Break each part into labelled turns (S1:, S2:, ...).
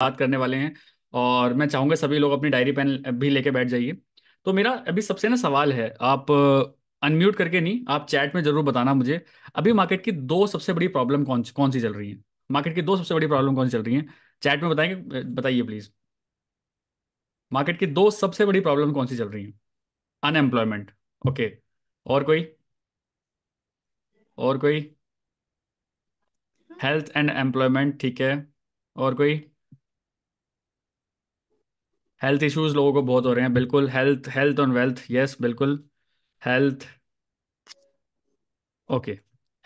S1: बात करने वाले हैं और मैं चाहूंगा सभी लोग अपनी डायरी पेन भी लेके बैठ जाइए तो मेरा अभी सबसे ना सवाल है आप अनम्यूट करके नहीं आप चैट में जरूर बताना मुझे अभी मार्केट की दो सबसे बड़ी प्रॉब्लम कौन कौन सी चल रही है मार्केट की दो सबसे बड़ी प्रॉब्लम कौन सी चल रही है चैट में बताएंगे बताइए प्लीज़ मार्केट की दो सबसे बड़ी प्रॉब्लम कौन सी चल रही है अनएम्प्लॉयमेंट ओके और कोई और कोई हेल्थ एंड एम्प्लॉयमेंट ठीक है और कोई हेल्थ इश्यूज लोगों को बहुत हो रहे हैं बिल्कुल health health on wealth yes बिल्कुल health okay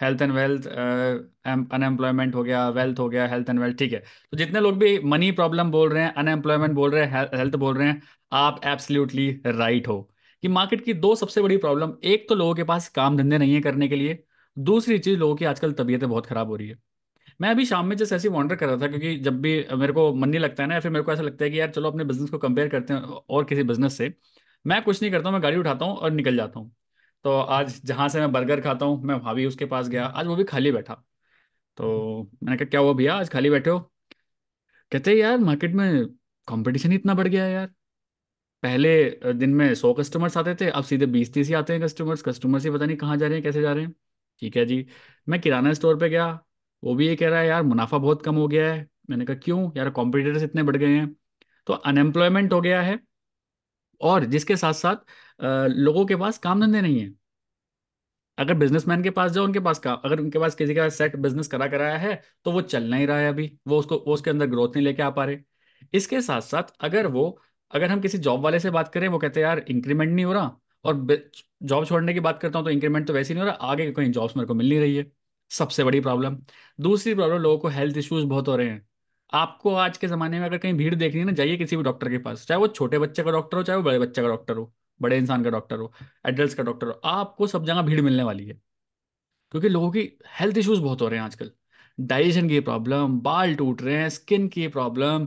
S1: health and wealth unemployment हो गया वेल्थ हो गया हेल्थ एंड वेल्थ ठीक है तो जितने लोग भी मनी प्रॉब्लम बोल रहे हैं अनएम्प्लॉयमेंट बोल रहे हैं हेल्थ बोल रहे हैं आप एब्सोल्युटली राइट हो कि मार्केट की दो सबसे बड़ी प्रॉब्लम एक तो लोगों के पास काम धंधे नहीं है करने के लिए दूसरी चीज़ लोगों की आजकल तबीयतें बहुत खराब हो रही है मैं अभी शाम में जैसे ऐसे वॉन्डर कर रहा था क्योंकि जब भी मेरे को मन नहीं लगता है ना या फिर मेरे को ऐसा लगता है कि यार चलो अपने बिजनेस को कंपेयर करते हैं और किसी बिजनेस से मैं कुछ नहीं करता हूँ मैं गाड़ी उठाता हूँ और निकल जाता हूँ तो आज जहाँ से मैं बर्गर खाता हूँ मैं वहाँ भी उसके पास गया आज वो भी खाली बैठा तो मैंने कहा क्या हुआ भैया आज खाली बैठे हो कहते यार मार्केट में कॉम्पिटिशन ही इतना बढ़ गया है यार पहले दिन में सौ कस्टमर्स आते थे अब सीधे बीस तीस ही आते हैं कस्टमर्स कस्टमर्स ही पता नहीं कहाँ जा रहे हैं कैसे जा रहे हैं ठीक है जी मैं किराना स्टोर पे गया वो भी ये कह रहा है यार मुनाफा बहुत कम हो गया है मैंने कहा क्यों यार कॉम्पिटिटर्स इतने बढ़ गए हैं तो अनएम्प्लॉयमेंट हो गया है और जिसके साथ साथ लोगों के पास काम धंधे नहीं है अगर बिजनेसमैन के पास जाओ उनके पास काम अगर उनके पास किसी का सेट बिजनेस करा कराया है तो वो चल नहीं रहा है अभी वो उसको वो उसके अंदर ग्रोथ नहीं लेके आ पा रहे इसके साथ साथ अगर वो अगर हम किसी जॉब वाले से बात करें वो कहते हैं यार इंक्रीमेंट नहीं हो रहा और जॉब छोड़ने की बात करता हूँ तो इंक्रीमेंट तो वैसे नहीं हो रहा आगे कहीं जॉब्स मेरे को मिल नहीं रही है सबसे बड़ी प्रॉब्लम दूसरी प्रॉब्लम लोगों को हेल्थ इश्यूज बहुत हो रहे हैं आपको आज के ज़माने में अगर कहीं भीड़ देखनी है ना जाइए किसी भी डॉक्टर के पास चाहे वो छोटे बच्चे का डॉक्टर हो चाहे वो बड़े बच्चे का डॉक्टर हो बड़े इंसान का डॉक्टर हो एडल्ट का डॉक्टर हो आपको सब जगह भीड़ मिलने वाली है क्योंकि लोगों की हेल्थ इश्यूज बहुत हो रहे हैं आजकल डाइजेशन की प्रॉब्लम बाल टूट रहे हैं स्किन की प्रॉब्लम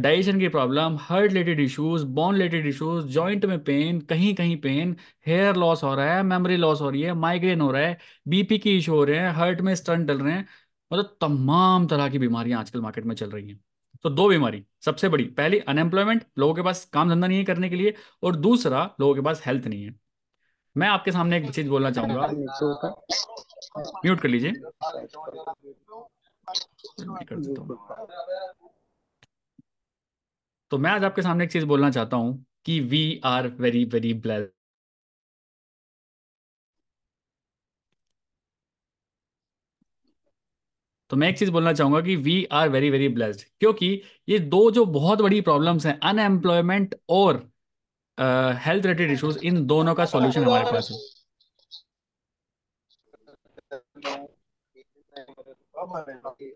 S1: डाइजेशन की problem heart related issues bone related issues joint में पेन कहीं कहीं पेन हेयर लॉस हो रहा है मेमोरी लॉस हो रही है माइग्रेन हो रहा है बीपी की इशू हो रहे हैं हार्ट में स्टंट डल रहे हैं मतलब तमाम तरह की बीमारियां आजकल मार्केट में चल रही हैं तो दो बीमारी सबसे बड़ी पहली अनएम्प्लॉयमेंट लोगों के पास काम धंधा नहीं है करने के लिए और दूसरा लोगों के पास हेल्थ नहीं है मैं आपके सामने एक चीज बोलना चाहूंगा हाँ, म्यूट कर लीजिए हाँ, तो मैं आज आपके सामने एक चीज बोलना चाहता हूं कि we are very very bless तो मैं एक चीज बोलना चाहूंगा कि we are very very blessed क्योंकि ये दो जो बहुत बड़ी प्रॉब्लम्स हैं अनएम्प्लॉयमेंट और हेल्थ रिलेटेड इश्यूज इन दोनों का सॉल्यूशन हमारे पास है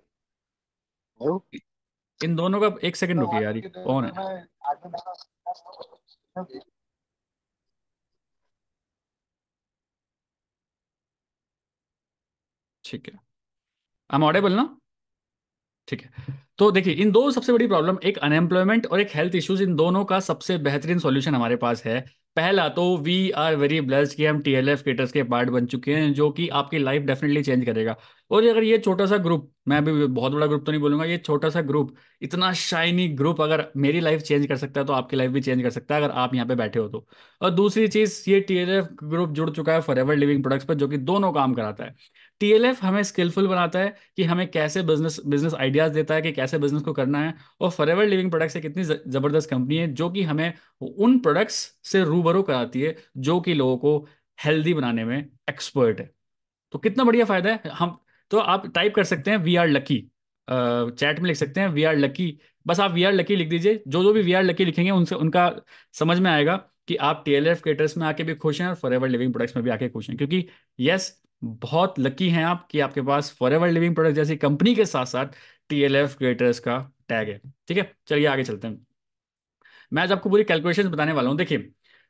S1: इन दोनों का एक सेकंड रुकिए यार कौन है ठीक है आई एम ऑडेबल ना ठीक है तो देखिए इन दो सबसे बड़ी प्रॉब्लम एक अनएम्प्लॉयमेंट और एक हेल्थ इश्यूज इन दोनों का सबसे बेहतरीन सॉल्यूशन हमारे पास है पहला तो वी आर वेरी ब्लेस्ड कि हम टी एल एफ केटर्स के पार्ट बन चुके हैं जो कि आपकी लाइफ डेफिनेटली चेंज करेगा और अगर ये छोटा सा ग्रुप मैं अभी बहुत बड़ा ग्रुप तो नहीं बोलूंगा ये छोटा सा ग्रुप इतना शाइनी ग्रुप अगर मेरी लाइफ चेंज कर सकता है तो आपकी लाइफ भी चेंज कर सकता है अगर आप यहाँ पे बैठे हो तो और दूसरी चीज़ ये टी एल एफ ग्रुप जुड़ चुका है फॉर एवर लिविंग प्रोडक्ट्स पर जो कि दोनों काम कराता है टीएलएफ हमें स्किलफुल बनाता है कि हमें कैसे बिजनेस बिजनेस आइडियाज देता है कि कैसे बिजनेस को करना है और फॉर एवर लिविंग प्रोडक्ट्स एक इतनी ज़बरदस्त कंपनी है जो कि हमें उन प्रोडक्ट्स से रूबरू कराती है जो कि लोगों को हेल्दी बनाने में एक्सपर्ट है तो कितना बढ़िया फ़ायदा है हम तो आप टाइप कर सकते हैं वी आर लकी चैट में लिख सकते हैं वी आर लकी बस आप वी आर लकी लिख दीजिए जो जो भी वी आर लकी लिखेंगे उनसे उनका समझ में आएगा कि आप टी एल एफ केटर्स में आके भी खुश हैं और फॉर एवर लिविंग प्रोडक्ट्स में भी आके खुश हैं क्योंकि यस बहुत लकी हैं आप कि आपके पास फॉर एवर लिविंग प्रोडक्ट जैसी कंपनी के साथ साथ टी एल एफ क्रिएटर्स का टैग है ठीक है चलिए आगे चलते हैं मैं आज आपको पूरी कैलकुलेशन बताने वाला हूँ देखिए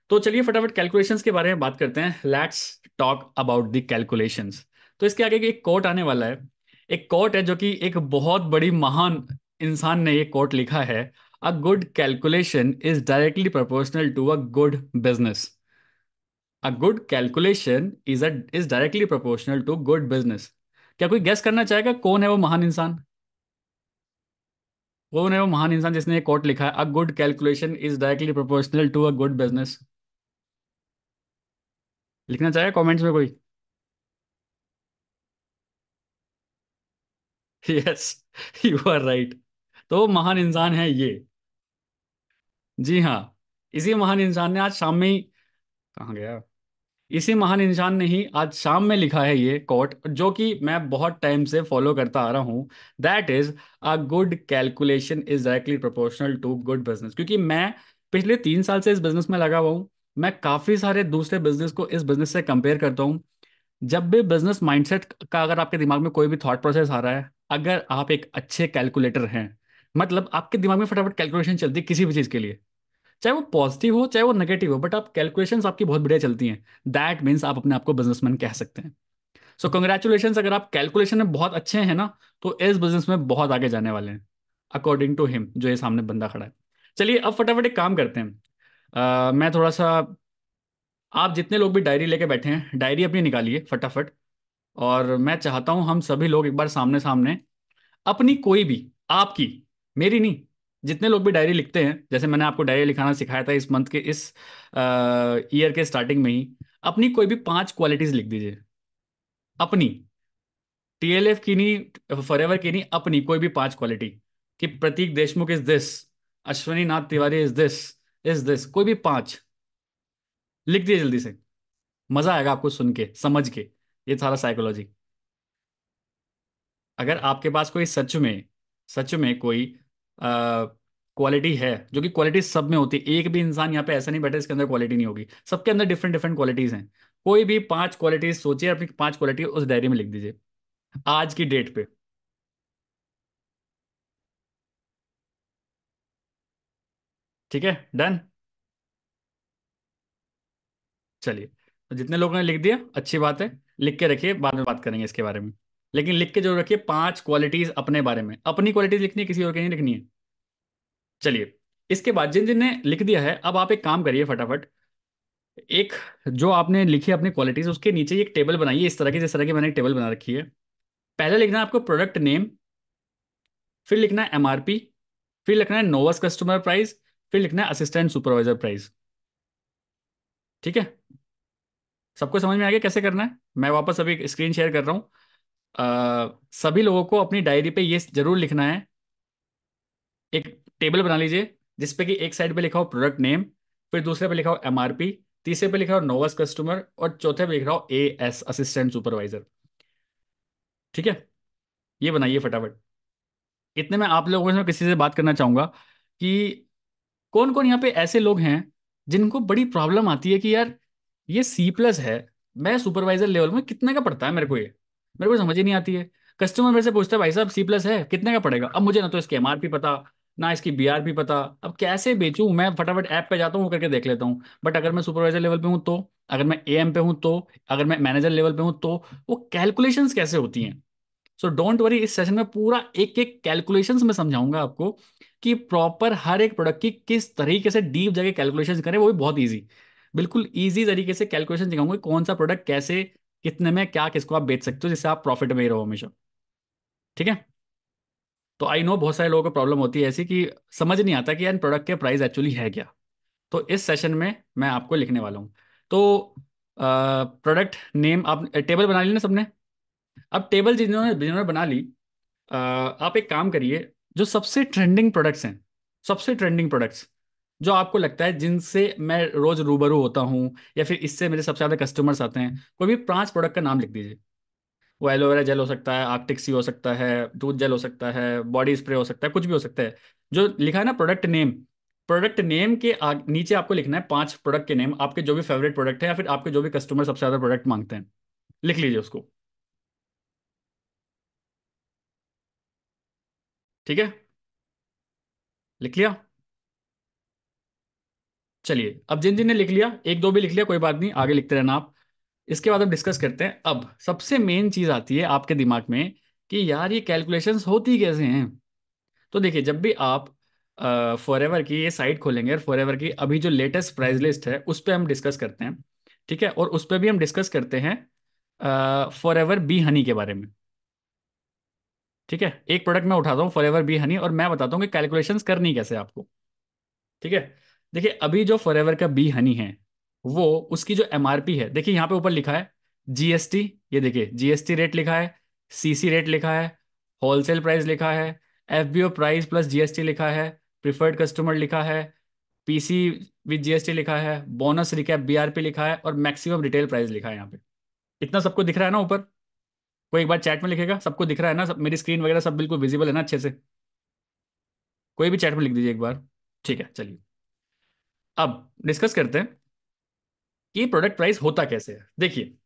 S1: तो चलिए फटाफट कैलकुलेशंस के बारे में बात करते हैं let's talk about the calculations तो इसके आगे एक कोट आने वाला है एक कोट है जो कि एक बहुत बड़ी महान इंसान ने ये कोट लिखा है a good calculation is directly proportional to a good business a good calculation is a is directly proportional to good business क्या कोई गेस करना चाहेगा कौन है वो महान इंसान कौन है वो महान इंसान जिसने एक कोट लिखा है a good calculation is directly proportional to a good business लिखना चाहेगा कमेंट्स में कोई यस यू आर राइट तो महान इंसान है ये जी हाँ इसी महान इंसान ने आज शाम में ही कहा गया इसी महान इंसान ने ही आज शाम में लिखा है ये कोट जो कि मैं बहुत टाइम से फॉलो करता आ रहा हूँ that is a good calculation is directly proportional to good business क्योंकि मैं पिछले तीन साल से इस बिजनेस में लगा हुआ हूँ मैं काफ़ी सारे दूसरे बिजनेस को इस बिजनेस से कंपेयर करता हूँ जब भी बिजनेस माइंडसेट का अगर आपके दिमाग में कोई भी थॉट प्रोसेस आ रहा है अगर आप एक अच्छे कैलकुलेटर हैं मतलब आपके दिमाग में फटाफट कैलकुलेशन चलती है किसी भी चीज़ के लिए चाहे वो पॉजिटिव हो चाहे वो नेगेटिव हो बट आप कैलकुलेशन आपकी बहुत बढ़िया चलती हैं दैट मीन्स आप अपने आप को बिजनेसमैन कह सकते हैं सो कंग्रेचुलेशन अगर आप कैलकुलेशन में बहुत अच्छे हैं ना तो इस बिजनेस में बहुत आगे जाने वाले हैं अकॉर्डिंग टू हिम जो ये सामने बंदा खड़ा है चलिए अब फटाफट एक काम करते हैं uh, मैं थोड़ा सा आप जितने लोग भी डायरी लेके बैठे हैं डायरी अपनी निकालिए फटाफट और मैं चाहता हूं हम सभी लोग एक बार सामने सामने अपनी कोई भी आपकी मेरी नहीं जितने लोग भी डायरी लिखते हैं जैसे मैंने आपको डायरी लिखाना सिखाया था इस मंथ के इस ईयर के स्टार्टिंग में ही अपनी कोई भी पांच क्वालिटीज लिख दीजिए अपनी टीएलएफ की नहीं फॉर एवर की नहीं अपनी कोई भी पांच क्वालिटी कि Prateek Deshmukh is this Ashwani Nath Tiwari is this is this कोई भी पांच लिख दिए जल्दी से मजा आएगा आपको सुन के समझ के ये सारा साइकोलॉजी अगर आपके पास कोई सच में सच में कोई क्वालिटी है जो कि क्वालिटी सब में होती है एक भी इंसान यहाँ पे ऐसा नहीं बैठा इसके अंदर क्वालिटी नहीं होगी सबके अंदर डिफरेंट डिफरेंट क्वालिटीज हैं कोई भी पांच क्वालिटीज सोचिए अपनी पांच क्वालिटी उस डायरी में लिख दीजिए आज की डेट पे ठीक है डन चलिए जितने लोगों ने लिख दिया अच्छी बात है लिख के रखिए बाद में बात करेंगे इसके बारे में लेकिन लिख के जरूर रखिए पांच क्वालिटीज अपने बारे में अपनी क्वालिटीज लिखनी है किसी और के नहीं लिखनी है चलिए इसके बाद जिन जिन ने लिख दिया है अब आप एक काम करिए फटाफट एक जो आपने लिखी अपनी क्वालिटीज उसके नीचे एक टेबल बनाइए इस तरह की जिस तरह की मैंने एक टेबल बना रखी है पहले लिखना है आपको प्रोडक्ट नेम फिर लिखना है एम फिर लिखना है नोवस कस्टमर प्राइस फिर लिखना है असिस्टेंट सुपरवाइजर प्राइस ठीक है सबको समझ में आ गया कैसे करना है मैं वापस अभी स्क्रीन शेयर कर रहा हूं आ, सभी लोगों को अपनी डायरी पे ये जरूर लिखना है एक टेबल बना लीजिए जिसपे कि एक साइड पे लिखा हो प्रोडक्ट नेम फिर दूसरे पे लिखा हो एम तीसरे पे लिखा हो नोवस कस्टमर और चौथे पे लिख रहा हो ए एस असिस्टेंट सुपरवाइजर ठीक है ये बनाइए फटाफट इतने में आप लोगों से किसी से बात करना चाहूंगा कि कौन कौन यहाँ पे ऐसे लोग हैं जिनको बड़ी प्रॉब्लम आती है कि यार ये सी प्लस है मैं सुपरवाइजर लेवल में कितने का पड़ता है मेरे को ये मेरे को समझ ही नहीं आती है कस्टमर मेरे से पूछता है भाई साहब सी प्लस है कितने का पड़ेगा अब मुझे ना तो इसके एमआरपी पता ना इसकी बीआरपी पता अब कैसे बेचूँ मैं फटाफट ऐप पे जाता हूँ वो करके देख लेता हूँ बट अगर मैं सुपरवाइजर लेवल पे हूँ तो अगर मैं ए एम पे हूँ तो अगर मैं मैनेजर लेवल पे हूँ तो वो कैलकुलेशंस कैसे होती हैं सो डोंट वरी इस सेशन में पूरा एक एक कैलकुलेशंस में समझाऊंगा आपको कि प्रॉपर हर एक प्रोडक्ट की किस तरीके से डीप जाके कैलकुलेशन करें वो भी बहुत ईजी बिल्कुल ईजी तरीके से कैलकुलेशन दिखाऊंगा कौन सा प्रोडक्ट कैसे कितने में क्या किसको आप बेच सकते हो जिससे आप प्रॉफिट में ही रहो हमेशा ठीक है तो आई नो बहुत सारे लोगों को प्रॉब्लम होती है ऐसी कि समझ नहीं आता कि यार प्रोडक्ट के प्राइस एक्चुअली है क्या तो इस सेशन में मैं आपको लिखने वाला हूँ तो प्रोडक्ट नेम आप टेबल बना ली ना सबने अब टेबल जिन्होंने जिन्होंने बना ली आ, आप एक काम करिए जो सबसे ट्रेंडिंग प्रोडक्ट्स हैं सबसे ट्रेंडिंग प्रोडक्ट्स जो आपको लगता है जिनसे मैं रोज रूबरू होता हूँ या फिर इससे मेरे सबसे ज़्यादा कस्टमर्स आते हैं कोई भी पांच प्रोडक्ट का नाम लिख दीजिए वो एलोवेरा जेल हो सकता है आर्टिक सी हो सकता है टूथ जेल हो सकता है बॉडी स्प्रे हो सकता है कुछ भी हो सकता है जो लिखा है ना प्रोडक्ट नेम प्रोडक्ट नेम के नीचे आपको लिखना है पांच प्रोडक्ट के नेम आपके जो भी फेवरेट प्रोडक्ट है या फिर आपके जो भी कस्टमर सबसे ज़्यादा प्रोडक्ट मांगते हैं लिख लीजिए उसको ठीक है लिख लिया चलिए अब जिन जिन ने लिख लिया एक दो भी लिख लिया कोई बात नहीं आगे लिखते रहना आप इसके बाद अब डिस्कस करते हैं अब सबसे मेन चीज़ आती है आपके दिमाग में कि यार ये कैलकुलेशंस होती कैसे हैं तो देखिए जब भी आप फॉर एवर की ये साइट खोलेंगे और फॉर एवर की अभी जो लेटेस्ट प्राइज लिस्ट है उस पर हम डिस्कस करते हैं ठीक है और उस पर भी हम डिस्कस करते हैं फॉर एवर बी हनी के बारे में ठीक है एक प्रोडक्ट मैं उठाता हूँ फॉर एवर बी हनी और मैं बताता हूँ कि कैलकुलेशंस करनी कैसे आपको ठीक है देखिए अभी जो एवर का बी हनी है वो उसकी जो पी है देखिए यहाँ पे ऊपर लिखा है जीएसटी ये देखिए जीएसटी रेट लिखा है सीसी रेट लिखा है होलसेल प्राइस लिखा है ओ प्राइस प्लस जीएसटी लिखा है प्रिफर्ड कस्टमर लिखा है पीसी विद जीएसटी लिखा है बोनस रिकैप बीआरपी लिखा है और मैक्सिमम रिटेल प्राइस लिखा है यहाँ पे इतना सबको दिख रहा है ना ऊपर कोई एक बार चैट में लिखेगा सबको दिख रहा है ना सब मेरी स्क्रीन वगैरह सब बिल्कुल विजिबल है ना अच्छे से कोई भी चैट में लिख दीजिए एक बार ठीक है चलिए अब डिस्कस करते हैं कि प्रोडक्ट प्राइस होता कैसे है देखिए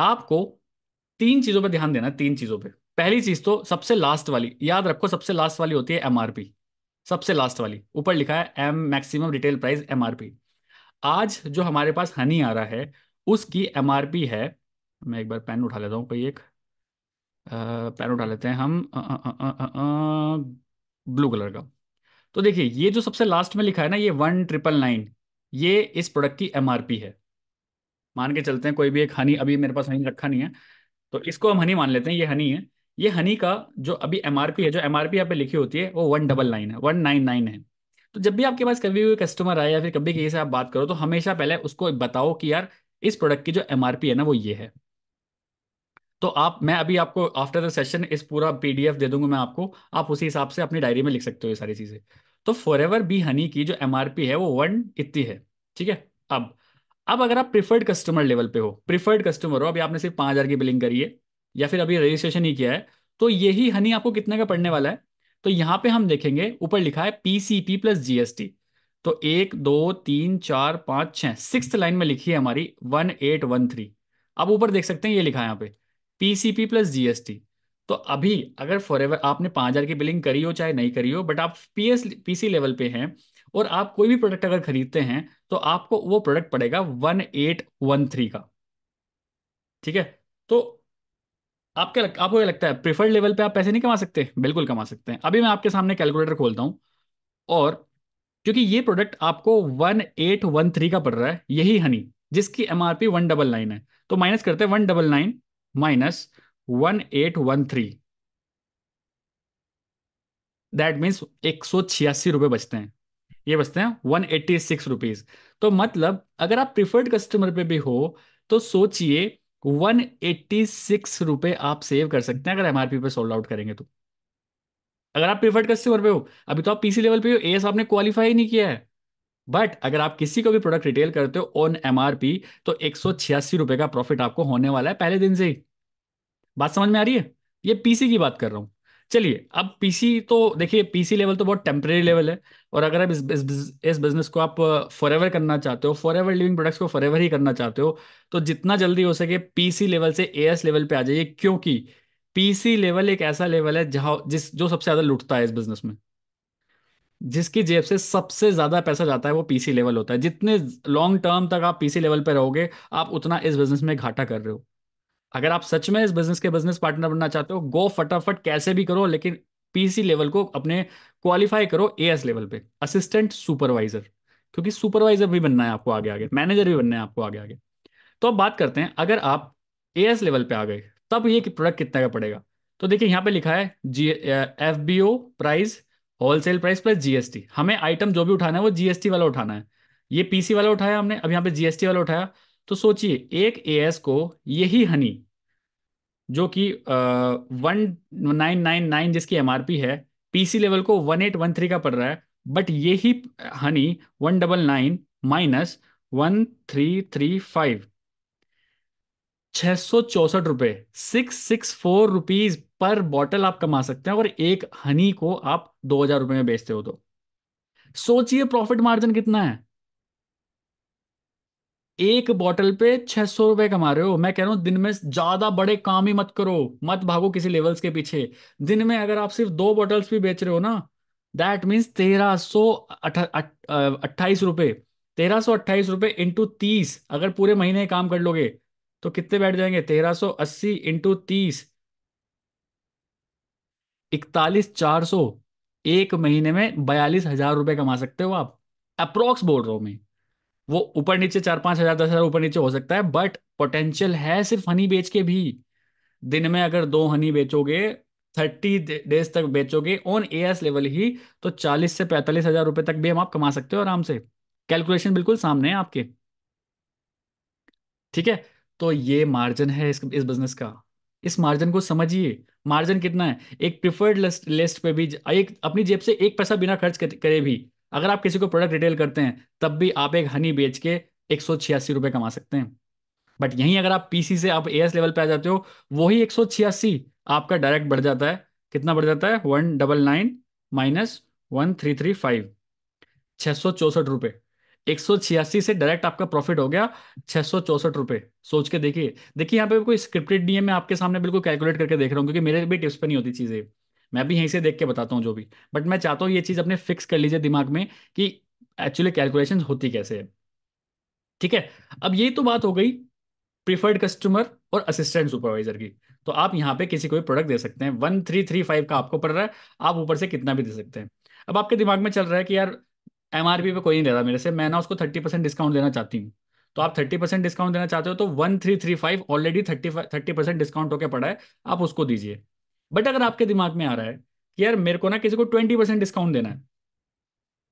S1: आपको तीन चीज़ों पर ध्यान देना तीन चीज़ों पर पहली चीज़ तो सबसे लास्ट वाली याद रखो सबसे लास्ट वाली होती है एमआरपी सबसे लास्ट वाली ऊपर लिखा है M maximum retail price MRP आज जो हमारे पास हनी आ रहा है उसकी एमआरपी है मैं एक बार पेन उठा लेता हूँ कोई एक पेन उठा लेते हैं हम ब्लू कलर का तो देखिए ये जो सबसे लास्ट में लिखा है ना ये वन ट्रिपल नाइन ये इस प्रोडक्ट की एमआरपी है मान के चलते हैं कोई भी एक हनी अभी मेरे पास हनी रखा नहीं है तो इसको हम हनी मान लेते हैं ये हनी है ये हनी का जो अभी एमआरपी है जो एमआरपी यहाँ पे लिखी होती है वो वन डबल नाइन है वन नाइन नाइन है तो जब भी आपके पास कभी भी कस्टमर आए या फिर कभी किसी से आप बात करो तो हमेशा पहले उसको बताओ कि यार इस प्रोडक्ट की जो एम है ना वो ये है तो आप मैं अभी आपको आफ्टर द सेशन इस पूरा पीडीएफ दे दूंगा मैं आपको आप उसी हिसाब से अपनी डायरी में लिख सकते हो ये सारी चीज़ें तो फॉर एवर बी हनी की जो एम है वो वन इतनी है ठीक है अब अब अगर आप प्रिफर्ड कस्टमर लेवल पे हो प्रिफर्ड कस्टमर हो अभी आपने सिर्फ पाँच हज़ार की बिलिंग करी है या फिर अभी रजिस्ट्रेशन ही किया है तो यही हनी आपको कितने का पड़ने वाला है तो यहाँ पे हम देखेंगे ऊपर लिखा है पीसीपी प्लस जीएसटी तो एक दो तीन चार पाँच छः सिक्स लाइन में लिखी है हमारी वन एट वन थ्री अब ऊपर देख सकते हैं ये लिखा है यहाँ पे पी प्लस जीएसटी तो अभी अगर फॉर एवर आपने पांच हज़ार की बिलिंग करी हो चाहे नहीं करी हो बट आप P S P C level पे हैं और आप कोई भी प्रोडक्ट अगर खरीदते हैं तो आपको वो प्रोडक्ट पड़ेगा वन एट वन थ्री का ठीक है तो आप क्या लग, आपको क्या लगता है प्रिफर्ड लेवल पे आप पैसे नहीं कमा सकते बिल्कुल कमा सकते हैं अभी मैं आपके सामने कैलकुलेटर खोलता हूं और क्योंकि ये प्रोडक्ट आपको वन एट वन थ्री का पड़ रहा है यही हनी जिसकी एमआरपी वन डबल नाइन है तो माइनस करते हैं one double nine minus one eight one three that means एक सौ छियासी रुपए बचते हैं ये बचते हैं वन एट्टी सिक्स रुपीज तो मतलब अगर आप प्रिफर्ड कस्टमर पे भी हो तो सोचिए वन एट्टी सिक्स रुपए आप सेव कर सकते हैं अगर एमआरपी पे सोल्ड आउट करेंगे तो अगर आप प्रिफर्ड कस्टमर पे हो अभी तो आप पीसी लेवल पे हो एस आपने क्वालिफाई नहीं किया है बट अगर आप किसी को भी प्रोडक्ट रिटेल करते हो ऑन एमआरपी तो एक सौ छियासी रुपए का प्रॉफिट आपको होने वाला है पहले दिन से ही बात समझ में आ रही है ये पीसी की बात कर रहा हूँ चलिए अब पीसी तो देखिए पीसी लेवल तो बहुत टेम्परेरी लेवल है और अगर आप इस इस बिजनेस को आप फॉर एवर करना चाहते हो फॉर एवर लिविंग प्रोडक्ट्स को फॉर एवर ही करना चाहते हो तो जितना जल्दी हो सके पीसी लेवल से ए लेवल पे आ जाइए क्योंकि पीसी लेवल एक ऐसा लेवल है जहाँ जिस जो सबसे ज्यादा लुटता है इस बिजनेस में जिसकी जेब से सबसे ज्यादा पैसा जाता है वो पीसी लेवल होता है जितने लॉन्ग टर्म तक आप पीसी लेवल पर रहोगे आप उतना इस बिजनेस में घाटा कर रहे हो अगर आप सच में इस बिजनेस के बिजनेस पार्टनर बनना चाहते हो गो फटाफट कैसे भी करो लेकिन पीसी लेवल को अपने क्वालिफाई करो ए लेवल पे असिस्टेंट सुपरवाइजर क्योंकि सुपरवाइजर भी बनना है आपको आगे आगे मैनेजर भी बनना है आपको आगे आगे तो अब बात करते हैं अगर आप एएस लेवल पे आ गए तब ये कि प्रोडक्ट कितने का पड़ेगा तो देखिए यहाँ पे लिखा है G F B O price wholesale price plus GST हमें आइटम जो भी उठाना है वो जीएसटी वाला उठाना है ये पीसी वाला उठाया हमने अब यहाँ पे जीएसटी वाला उठाया तो सोचिए एक ए को यही हनी जो कि वन नाइन नाइन नाइन जिसकी एमआरपी है पीसी लेवल को वन एट वन थ्री का पड़ रहा है बट यही honey one double nine minus one three three five छह सौ चौसठ रुपए six six four rupees per bottle आप कमा सकते हैं और एक हनी को आप दो हजार रुपए में बेचते हो तो सोचिए प्रॉफिट मार्जिन कितना है एक बॉटल पे छह सौ रुपए कमा रहे हो मैं कह रहा हूं दिन में ज्यादा बड़े काम ही मत करो मत भागो किसी लेवल्स के पीछे दिन में अगर आप सिर्फ दो बॉटल्स भी बेच रहे हो ना दैट मीन्स तेरह सौ अट्ठाईस रुपए तेरह सौ अट्ठाईस रुपए इंटू तीस अगर पूरे महीने काम कर लोगे तो कितने बैठ जाएंगे तेरह सौ अस्सी इंटू तीस इकतालीस चार सौ एक महीने में बयालीस हजार रुपए कमा सकते हो आप अप्रोक्स बोल रहा हूं मैं वो ऊपर नीचे चार पांच हजार दस हजार ऊपर नीचे हो सकता है बट पोटेंशियल है सिर्फ हनी बेच के भी दिन में अगर दो हनी बेचोगे थर्टी डेज तक बेचोगे ऑन ए लेवल ही तो चालीस से पैंतालीस हजार रुपए तक भी हम आप कमा सकते हो आराम से कैलकुलेशन बिल्कुल सामने है आपके ठीक है तो ये मार्जिन है इस, इस बिजनेस का इस मार्जिन को समझिए मार्जिन कितना है एक प्रिफर्ड लिस्ट, लिस्ट पे भी एक अपनी जेब से एक पैसा बिना खर्च करे भी अगर आप किसी को प्रोडक्ट रिटेल करते हैं तब भी आप एक हनी बेच के एक सौ छियासी कमा सकते हैं बट यहीं अगर आप पीसी से आप ए लेवल पे आ जाते हो वही एक सौ छियासी आपका डायरेक्ट बढ़ जाता है कितना बढ़ जाता है one double nine minus one three three five छः सौ चौसठ रुपये एक सौ छियासी से डायरेक्ट आपका प्रॉफिट हो गया छः सौ चौसठ रुपये सोच के देखिए देखिए यहाँ पे कोई स्क्रिप्टेड नहीं है मैं आपके सामने बिल्कुल कैलकुलेट करके देख रहा हूँ क्योंकि मेरे भी टिप्स पर नहीं होती चीज़ें मैं भी यहीं से देख के बताता हूँ जो भी बट मैं चाहता हूँ ये चीज़ अपने फिक्स कर लीजिए दिमाग में कि एक्चुअली कैलकुलेशन होती कैसे है ठीक है अब यही तो बात हो गई प्रीफर्ड कस्टमर और असिस्टेंट सुपरवाइजर की तो आप यहाँ पे किसी को भी प्रोडक्ट दे सकते हैं वन थ्री थ्री फाइव का आपको पड़ रहा है आप ऊपर से कितना भी दे सकते हैं अब आपके दिमाग में चल रहा है कि यार एम आर पी पे कोई नहीं रहा मेरे से मैं ना उसको थर्टी परसेंट डिस्काउंट देना चाहती हूँ तो आप थर्टी परसेंट डिस्काउंट देना चाहते हो तो one three three five already thirty thirty percent discount होकर पड़ा है आप उसको दीजिए बट अगर आपके दिमाग में आ रहा है कि यार मेरे को ना किसी को ट्वेंटी परसेंट डिस्काउंट देना है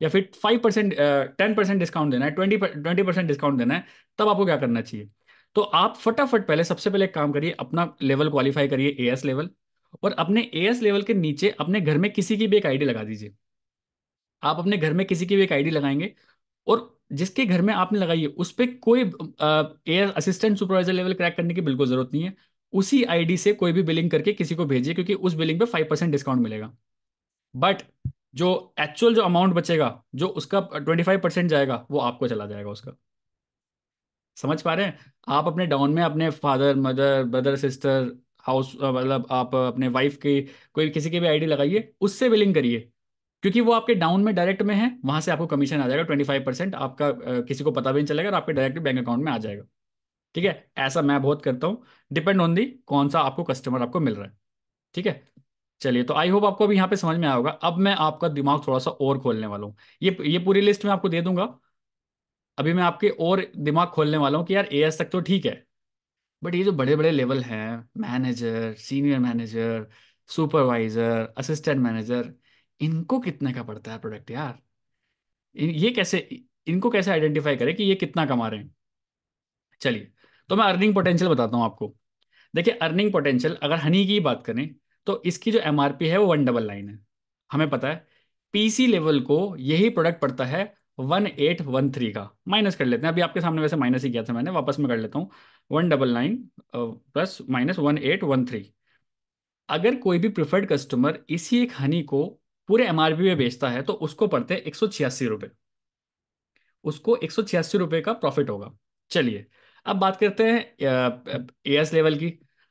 S1: या फिर five percent ten percent discount देना है ट्वेंटी ट्वेंटी परसेंट डिस्काउंट देना है तब आपको क्या करना चाहिए तो आप फटाफट पहले सबसे पहले काम करिए अपना लेवल क्वालिफाई करिए ए एस लेवल और अपने ए एस लेवल के नीचे अपने घर में किसी की भी एक आईडी लगा दीजिए आप अपने घर में किसी की भी एक आईडी लगाएंगे और जिसके घर में आपने लगाई है उस पर कोई a assistant supervisor level crack करने की बिल्कुल जरूरत नहीं है उसी आईडी से कोई भी बिलिंग करके किसी को भेजिए क्योंकि उस बिलिंग पे फाइव परसेंट डिस्काउंट मिलेगा बट जो एक्चुअल जो अमाउंट बचेगा जो उसका ट्वेंटी फाइव परसेंट जाएगा वो आपको चला जाएगा उसका समझ पा रहे हैं आप अपने डाउन में अपने father mother brother sister house मतलब आप अपने वाइफ की कोई किसी की भी आईडी लगाइए उससे बिलिंग करिए क्योंकि वो आपके डाउन में डायरेक्ट में है वहां से आपको कमीशन आ जाएगा ट्वेंटी फाइव परसेंट आपका किसी को पता भी नहीं चलेगा और आपके डायरेक्ट बैंक अकाउंट में आ जाएगा ठीक है ऐसा मैं बहुत करता हूँ डिपेंड ऑन दी कौन सा आपको कस्टमर आपको मिल रहा है ठीक है चलिए तो आई होप आपको अभी यहाँ पे समझ में आया होगा अब मैं आपका दिमाग थोड़ा सा और खोलने वाला हूँ ये ये पूरी लिस्ट मैं आपको दे दूंगा अभी मैं आपके और दिमाग खोलने वाला हूँ कि यार ए तक तो ठीक है बट ये जो बड़े बड़े लेवल हैं manager senior manager supervisor assistant manager इनको कितने का पड़ता है प्रोडक्ट यार ये कैसे इनको कैसे आइडेंटिफाई करें कि ये कितना कमा रहे हैं चलिए तो मैं अर्निंग पोटेंशियल बताता हूँ आपको देखिए अर्निंग पोटेंशियल अगर हनी की बात करें तो इसकी जो एम है वो वन डबल नाइन है हमें पता है पीसी लेवल को यही प्रोडक्ट पड़ता है वन एट वन थ्री का माइनस कर लेते हैं अभी आपके सामने वैसे माइनस ही किया था मैंने वापस में कर लेता हूँ one double nine plus minus one eight one three अगर कोई भी प्रिफर्ड कस्टमर इसी एक हनी को पूरे एम में बेचता है तो उसको पड़ते हैं एक सौ छियासी रुपये उसको एक सौ छियासी रुपये का प्रॉफिट होगा चलिए अब बात करते हैं ए एस लेवल की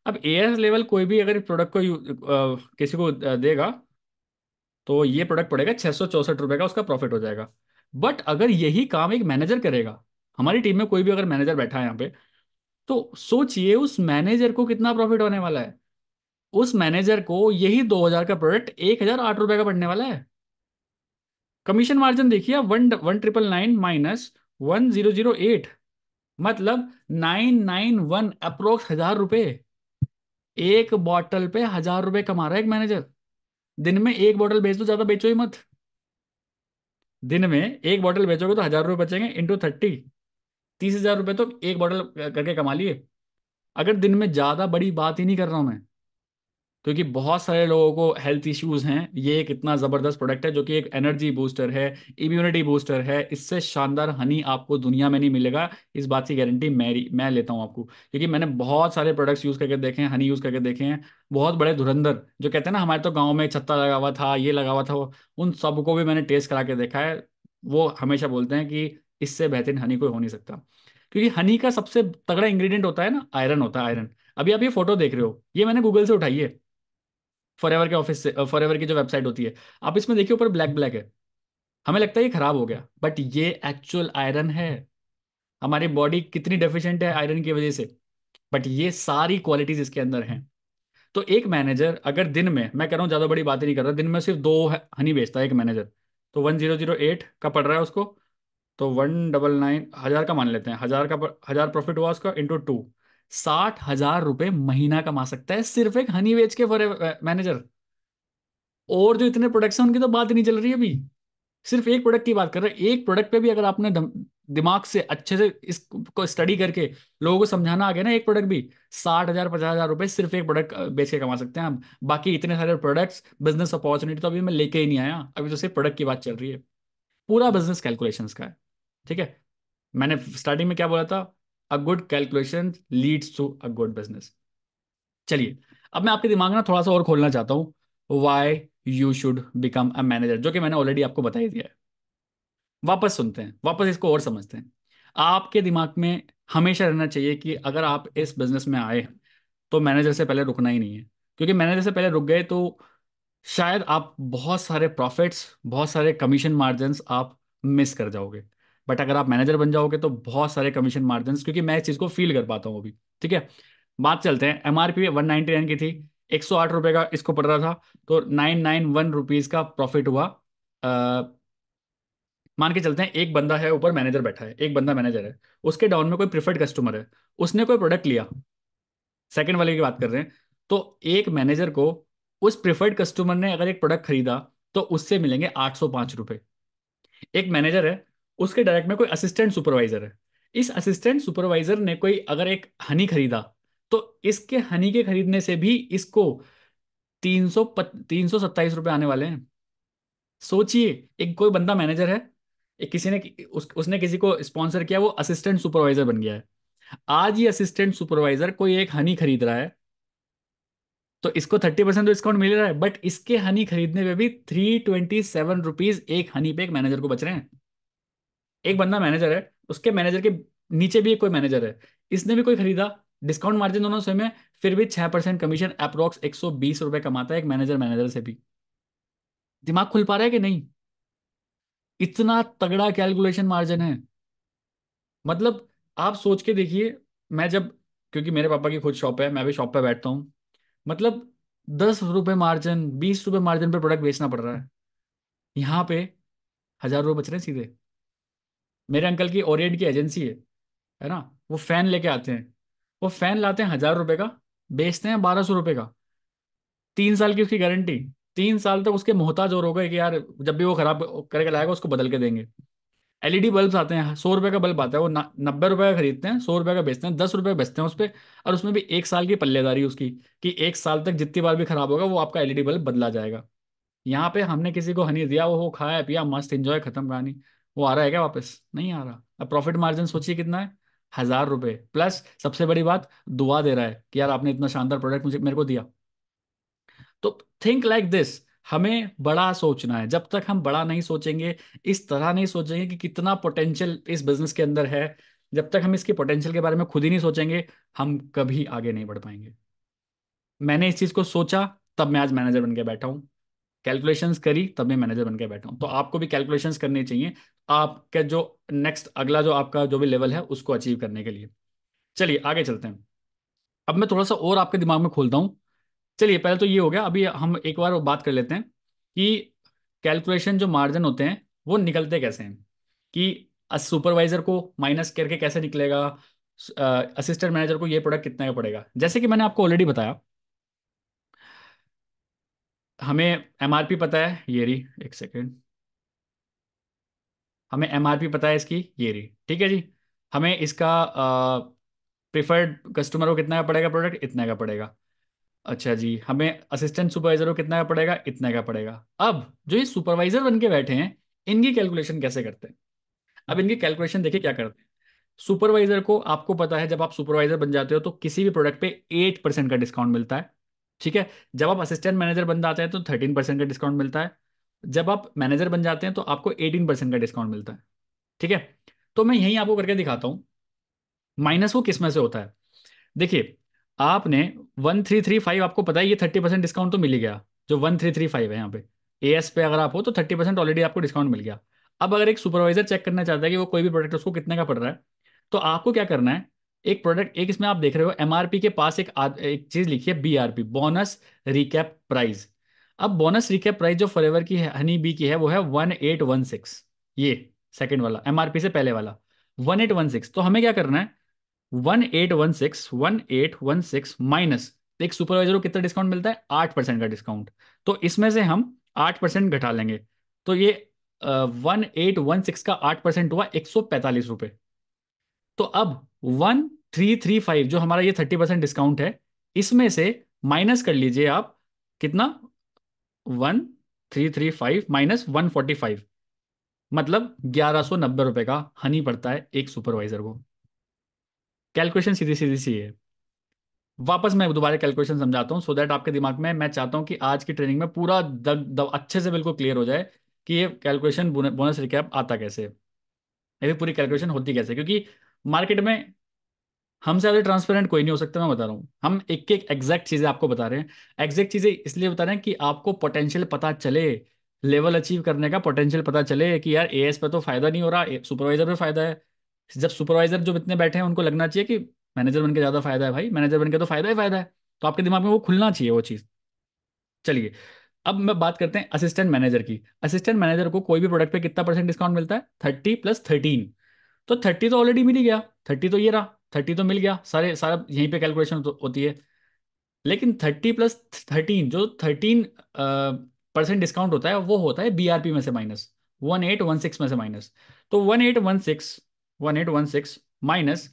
S1: अब ए एस लेवल कोई भी अगर प्रोडक्ट को आ, किसी को देगा तो ये प्रोडक्ट पड़ेगा छः सौ चौसठ रुपए का उसका प्रॉफिट हो जाएगा बट अगर यही काम एक मैनेजर करेगा हमारी टीम में कोई भी अगर मैनेजर बैठा है यहाँ पे तो सोचिए उस मैनेजर को कितना प्रॉफिट होने वाला है उस मैनेजर को यही दो हजार का प्रोडक्ट एक हजार आठ रुपए का पड़ने वाला है कमीशन मार्जिन देखिए one one triple nine minus one zero zero eight मतलब नाइन नाइन वन अप्रोक्स हजार रुपए एक बॉटल पे हजार रुपए कमा रहा है एक मैनेजर दिन में एक बॉटल बेच दो ज्यादा बेचो ही मत दिन में एक बॉटल बेचोगे तो हजार रुपए बचेंगे इंटू थर्टी तीस हजार रुपए तो एक बॉटल करके कमा लिए अगर दिन में ज्यादा बड़ी बात ही नहीं कर रहा हूं मैं क्योंकि बहुत सारे लोगों को हेल्थ इश्यूज हैं ये एक इतना ज़बरदस्त प्रोडक्ट है जो कि एक एनर्जी बूस्टर है इम्यूनिटी बूस्टर है इससे शानदार हनी आपको दुनिया में नहीं मिलेगा इस बात की गारंटी मेरी मैं लेता हूँ आपको क्योंकि मैंने बहुत सारे प्रोडक्ट्स यूज़ करके देखे हैं हनी यूज़ करके देखे हैं बहुत बड़े धुरंधर जो कहते हैं ना हमारे तो गाँव में छत्ता लगा हुआ था ये लगा हुआ था उन सबको भी मैंने टेस्ट करा के देखा है वो हमेशा बोलते हैं कि इससे बेहतरीन हनी कोई हो नहीं सकता क्योंकि हनी का सबसे तगड़ा इंग्रेडिएंट होता है ना आयरन होता है आयरन अभी आप ये फोटो देख रहे हो ये मैंने गूगल से उठाई है फॉर के ऑफिस से फॉरएवर की जो वेबसाइट होती है आप इसमें देखिए ऊपर ब्लैक ब्लैक है हमें लगता है ये खराब हो गया बट ये एक्चुअल आयरन है हमारी बॉडी कितनी डेफिशिएंट है आयरन की वजह से बट ये सारी क्वालिटीज इसके अंदर हैं तो एक मैनेजर अगर दिन में मैं कह रहा हूँ ज़्यादा बड़ी बातें नहीं कर रहा दिन में सिर्फ दो हनी बेचता है एक मैनेजर तो वन जीरो जीरो एट का पड़ रहा है उसको तो वन डबल नाइन हज़ार का मान लेते हैं हज़ार का हज़ार प्रॉफिट हुआ उसका इंटू टू साठ हजार रुपए महीना कमा सकता है सिर्फ एक हनी वेज के फॉर मैनेजर और जो इतने प्रोडक्ट्स हैं उनकी तो बात ही नहीं चल रही है अभी सिर्फ एक प्रोडक्ट की बात कर रहे हैं एक प्रोडक्ट पे भी अगर आपने दिमाग से अच्छे से इसको स्टडी करके लोगों को समझाना आ गया ना एक प्रोडक्ट भी साठ हजार पचास हजार रुपए सिर्फ एक प्रोडक्ट बेच के कमा सकते हैं हम बाकी इतने सारे प्रोडक्ट्स बिजनेस अपॉर्चुनिटी तो अभी मैं लेके ही नहीं आया अभी तो सिर्फ प्रोडक्ट की बात चल रही है पूरा बिजनेस कैलकुलेशन का है ठीक है मैंने स्टार्टिंग में क्या बोला था a good calculation leads to a good business चलिए अब मैं आपके दिमाग ना थोड़ा सा और खोलना चाहता हूं why you should become a manager जो कि मैंने ऑलरेडी आपको बताई दिया है वापस सुनते हैं वापस इसको और समझते हैं आपके दिमाग में हमेशा रहना चाहिए कि अगर आप इस बिजनेस में आए तो मैनेजर से पहले रुकना ही नहीं है क्योंकि मैनेजर से पहले रुक गए तो शायद आप बहुत सारे प्रॉफिट्स बहुत सारे कमीशन मार्जिन आप मिस कर जाओगे बट अगर आप मैनेजर बन जाओगे तो बहुत सारे कमीशन मार्जिन क्योंकि मैं इस चीज़ को फील कर पाता हूँ अभी ठीक है बात चलते हैं M R P one ninety nine की थी एक सौ आठ रुपए का इसको पड़ रहा था तो नाइन नाइन वन रुपीज़ का प्रॉफिट हुआ मान के चलते हैं एक बंदा है ऊपर मैनेजर बैठा है एक बंदा मैनेजर है उसके डाउन में कोई प्रिफर्ड कस्टमर है उसने कोई प्रोडक्ट लिया सेकेंड वाले की बात कर रहे हैं तो एक मैनेजर को उस प्रिफर्ड कस्टमर ने अगर एक प्रोडक्ट खरीदा तो उससे मिलेंगे आठ सौ पांच रुपये एक मैनेजर है उसके डायरेक्ट में कोई असिस्टेंट सुपरवाइजर है इस असिस्टेंट सुपरवाइजर ने कोई अगर एक हनी खरीदा तो इसके हनी के खरीदने से भी इसको तीन सौ तीन सौ सत्ताईस रुपये आने वाले हैं सोचिए एक कोई बंदा मैनेजर है एक किसी ने उस, उसने किसी को स्पॉन्सर किया वो असिस्टेंट सुपरवाइजर बन गया है आज ये असिस्टेंट सुपरवाइजर कोई एक हनी खरीद रहा है तो इसको थर्टी परसेंट डिस्काउंट मिल रहा है बट इसके हनी खरीदने पे भी थ्री ट्वेंटी सेवन रुपीज एक हनी पे एक मैनेजर को बच रहे हैं एक बंदा मैनेजर है उसके मैनेजर के नीचे भी एक कोई मैनेजर है इसने भी कोई खरीदा डिस्काउंट मार्जिन दोनों से फिर भी छह परसेंट कमीशन अप्रोक्स एक सौ बीस रुपए कमाता है एक मैनेजर मैनेजर से भी दिमाग खुल पा रहा है कि नहीं इतना तगड़ा कैलकुलेशन मार्जिन है मतलब आप सोच के देखिए मैं जब क्योंकि मेरे पापा की खुद शॉप है मैं भी शॉप पे बैठता हूँ मतलब दस रुपये मार्जिन बीस रुपये मार्जिन पर प्रोडक्ट बेचना पड़ रहा है यहाँ पे हजार रुपये बच रहे हैं सीधे मेरे अंकल की ओरिएंट की एजेंसी है है ना वो फैन लेके आते हैं वो फैन लाते हैं हजार रुपए का बेचते हैं बारह सौ रुपए का तीन साल की उसकी गारंटी तीन साल तक तो उसके मोहताज और हो गए कि यार जब भी वो खराब करके लाएगा उसको बदल के देंगे एलईडी बल्ब आते हैं सौ रुपए का बल्ब आता है वो नब्बे रुपए का खरीदते हैं सौ रुपए का बेचते हैं दस रुपए का बेचते हैं उस पर और उसमें भी एक साल की पल्लेदारी उसकी कि एक साल तक जितनी बार भी खराब होगा वो आपका एलईडी बल्ब बदला जाएगा यहाँ पे हमने किसी को हनी दिया वो खाया पिया मस्त इंजॉय खत्म कहानी वो आ रहा है क्या वापस नहीं आ रहा अब प्रॉफिट मार्जिन सोचिए कितना है हजार रुपए प्लस सबसे बड़ी बात दुआ दे रहा है कि यार आपने इतना शानदार प्रोडक्ट मुझे मेरे को दिया तो थिंक लाइक दिस हमें बड़ा सोचना है जब तक हम बड़ा नहीं सोचेंगे इस तरह नहीं सोचेंगे कि कितना पोटेंशियल इस बिजनेस के अंदर है जब तक हम इसके पोटेंशियल के बारे में खुद ही नहीं सोचेंगे हम कभी आगे नहीं बढ़ पाएंगे मैंने इस चीज़ को सोचा तब मैं आज मैनेजर बन के बैठा हूं कैलकुलेशन करी तब मैं मैनेजर बनकर बैठा हूँ तो आपको भी कैलकुलेशन करनी चाहिए आपके जो नेक्स्ट अगला जो आपका जो भी लेवल है उसको अचीव करने के लिए चलिए आगे चलते हैं अब मैं थोड़ा सा और आपके दिमाग में खोलता हूँ चलिए पहले तो ये हो गया अभी हम एक बार बात कर लेते हैं कि कैलकुलेशन जो मार्जिन होते हैं वो निकलते कैसे हैं कि सुपरवाइजर को माइनस करके कैसे निकलेगा असिस्टेंट मैनेजर को ये प्रोडक्ट कितने का पड़ेगा जैसे कि मैंने आपको ऑलरेडी बताया हमें एमआरपी पता है ये रही एक सेकेंड हमें एमआरपी पता है इसकी ये रही ठीक है जी हमें इसका प्रिफर्ड कस्टमर को कितना का पड़ेगा प्रोडक्ट इतना का पड़ेगा अच्छा जी हमें असिस्टेंट सुपरवाइजर को कितना का पड़ेगा इतना का पड़ेगा अब जो ये सुपरवाइजर बन के बैठे हैं इनकी कैलकुलेशन कैसे करते हैं अब इनकी कैलकुलेशन देखिए क्या करते हैं सुपरवाइजर को आपको पता है जब आप सुपरवाइजर बन जाते हो तो किसी भी प्रोडक्ट पे एट परसेंट का डिस्काउंट मिलता है ठीक है जब आप असिस्टेंट मैनेजर बन जाते हैं तो थर्टीन परसेंट का डिस्काउंट मिलता है जब आप मैनेजर बन जाते हैं तो आपको एटीन परसेंट का डिस्काउंट मिलता है ठीक है तो मैं यहीं आपको करके दिखाता हूं माइनस वो किसमें से होता है देखिए आपने वन थ्री थ्री फाइव आपको पता है ये थर्टी परसेंट डिस्काउंट तो मिल गया जो वन थ्री थ्री फाइव है यहाँ पे ए एस पे अगर आप हो तो थर्टी परसेंट ऑलरेडी आपको डिस्काउंट मिल गया अब अगर एक सुपरवाइजर चेक करना चाहता है कि वो कोई भी प्रोडक्ट उसको कितने का पड़ रहा है तो आपको क्या करना है एक प्रोडक्ट एक इसमें आप देख रहे हो एमआरपी के पास एक एक चीज लिखी है बीआरपी बोनस रिकैप प्राइस अब बोनस रिकैप प्राइस जो फॉरएवर की हनी बी की है वो है वन एट वन सिक्स ये सेकेंड वाला एमआरपी से पहले वाला वन एट वन सिक्स तो हमें क्या करना है one eight one six one eight one six minus एक सुपरवाइजर को कितना डिस्काउंट मिलता है आठ परसेंट का डिस्काउंट तो इसमें से हम आठ परसेंट घटा लेंगे तो ये वन एट वन सिक्स का आठ परसेंट हुआ एक सौ पैंतालीस रुपये तो अब वन थ्री थ्री फाइव जो हमारा ये थर्टी परसेंट डिस्काउंट है इसमें से माइनस कर लीजिए आप कितना one three three five minus one forty five मतलब ग्यारह सौ नब्बे रुपए का हनी पड़ता है एक सुपरवाइजर को कैलकुलेशन सीधी सीधी सी है वापस मैं दोबारा कैलकुलेशन समझाता हूँ सो दैट आपके दिमाग में मैं चाहता हूँ कि आज की ट्रेनिंग में पूरा दब, दब, अच्छे से बिल्कुल क्लियर हो जाए कि ये कैलकुलेशन बोनस रिकैप आता कैसे ये पूरी कैलकुलेशन होती कैसे क्योंकि मार्केट में हम ज्यादा ट्रांसपेरेंट कोई नहीं हो सकता मैं बता रहा हूँ हम एक एक एग्जैक्ट चीजें आपको बता रहे हैं एग्जैक्ट चीजें इसलिए बता रहे हैं कि आपको पोटेंशियल पता चले लेवल अचीव करने का पोटेंशियल पता चले कि यार ए पे तो फायदा नहीं हो रहा सुपरवाइजर पे फायदा है जब सुपरवाइजर जो इतने बैठे हैं उनको लगना चाहिए कि मैनेजर बन के ज्यादा फायदा है भाई मैनेजर बन के तो फायदा ही फायदा है तो आपके दिमाग में वो खुलना चाहिए वो चीज़ चलिए अब मैं बात करते हैं असिस्टेंट मैनेजर की असिस्टेंट मैनेजर को कोई भी प्रोडक्ट पे कितना परसेंट डिस्काउंट मिलता है थर्टी प्लस थर्टीन तो थर्टी तो ऑलरेडी मिल ही गया थर्टी तो ये रहा थर्टी तो मिल गया सारे सारा यहीं पे कैलकुलेशन तो होती है लेकिन थर्टी प्लस थर्टीन जो थर्टीन परसेंट डिस्काउंट होता है वो होता है बीआरपी में से minus one eight one six में से माइनस तो one eight one six one eight one six minus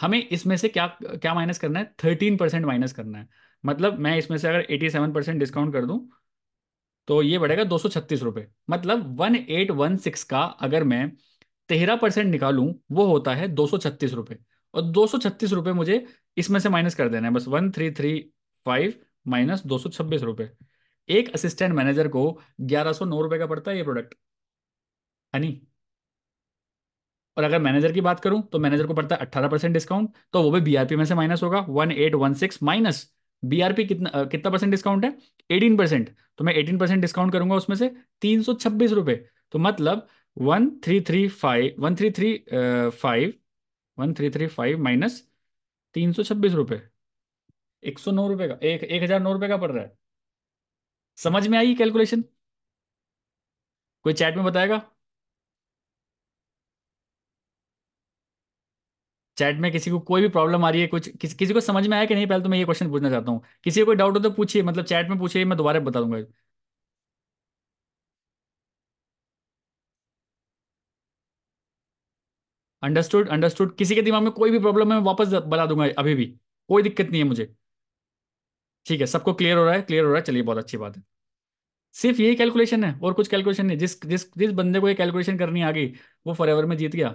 S1: हमें इसमें से क्या क्या माइनस करना है थर्टीन परसेंट माइनस करना है मतलब मैं इसमें से अगर एटी सेवन परसेंट डिस्काउंट कर दूं तो ये बढ़ेगा दो सौ छत्तीस रुपये मतलब वन एट वन सिक्स का अगर मैं तेरह परसेंट निकालूं वो होता है दो सौ छत्तीस रुपए और दो सौ छत्तीस रुपये मुझे इसमें से माइनस कर देना है बस one three three five minus दो सौ छब्बीस रुपए एक असिस्टेंट मैनेजर को ग्यारह सौ नौ रुपए का पड़ता है ये प्रोडक्ट है नहीं और अगर मैनेजर की बात करूं तो मैनेजर को पड़ता है अट्ठारह परसेंट डिस्काउंट तो वो भी बीआरपी में से माइनस होगा one eight one six minus BRP कितना कितना परसेंट डिस्काउंट है एटीन परसेंट तो मैं एटीन परसेंट डिस्काउंट करूंगा उसमें से तीन सौ छब्बीस रुपए तो मतलब one three three five one three three five one three three five minus तीन सौ छब्बीस रुपये एक सौ नौ रुपये का एक एक हज़ार नौ रुपये का पड़ रहा है समझ में आई कैलकुलेशन कोई चैट में बताएगा चैट में किसी को कोई भी प्रॉब्लम आ रही है कुछ किस, किसी को समझ में आया कि नहीं पहले तो मैं ये क्वेश्चन पूछना चाहता हूँ किसी को कोई डाउट हो तो पूछिए मतलब चैट में पूछिए मैं दोबारा बता दूंगा अंडरस्टूड अंडरस्टूड किसी के दिमाग में कोई भी प्रॉब्लम है मैं वापस बता दूंगा अभी भी कोई दिक्कत नहीं है मुझे ठीक है सबको क्लियर हो रहा है क्लियर हो रहा है चलिए बहुत अच्छी बात है सिर्फ यही कैलकुलेशन है और कुछ कैलकुलेशन नहीं जिस जिस जिस बंदे को ये कैलकुलेशन करनी आ गई वो फॉर में जीत गया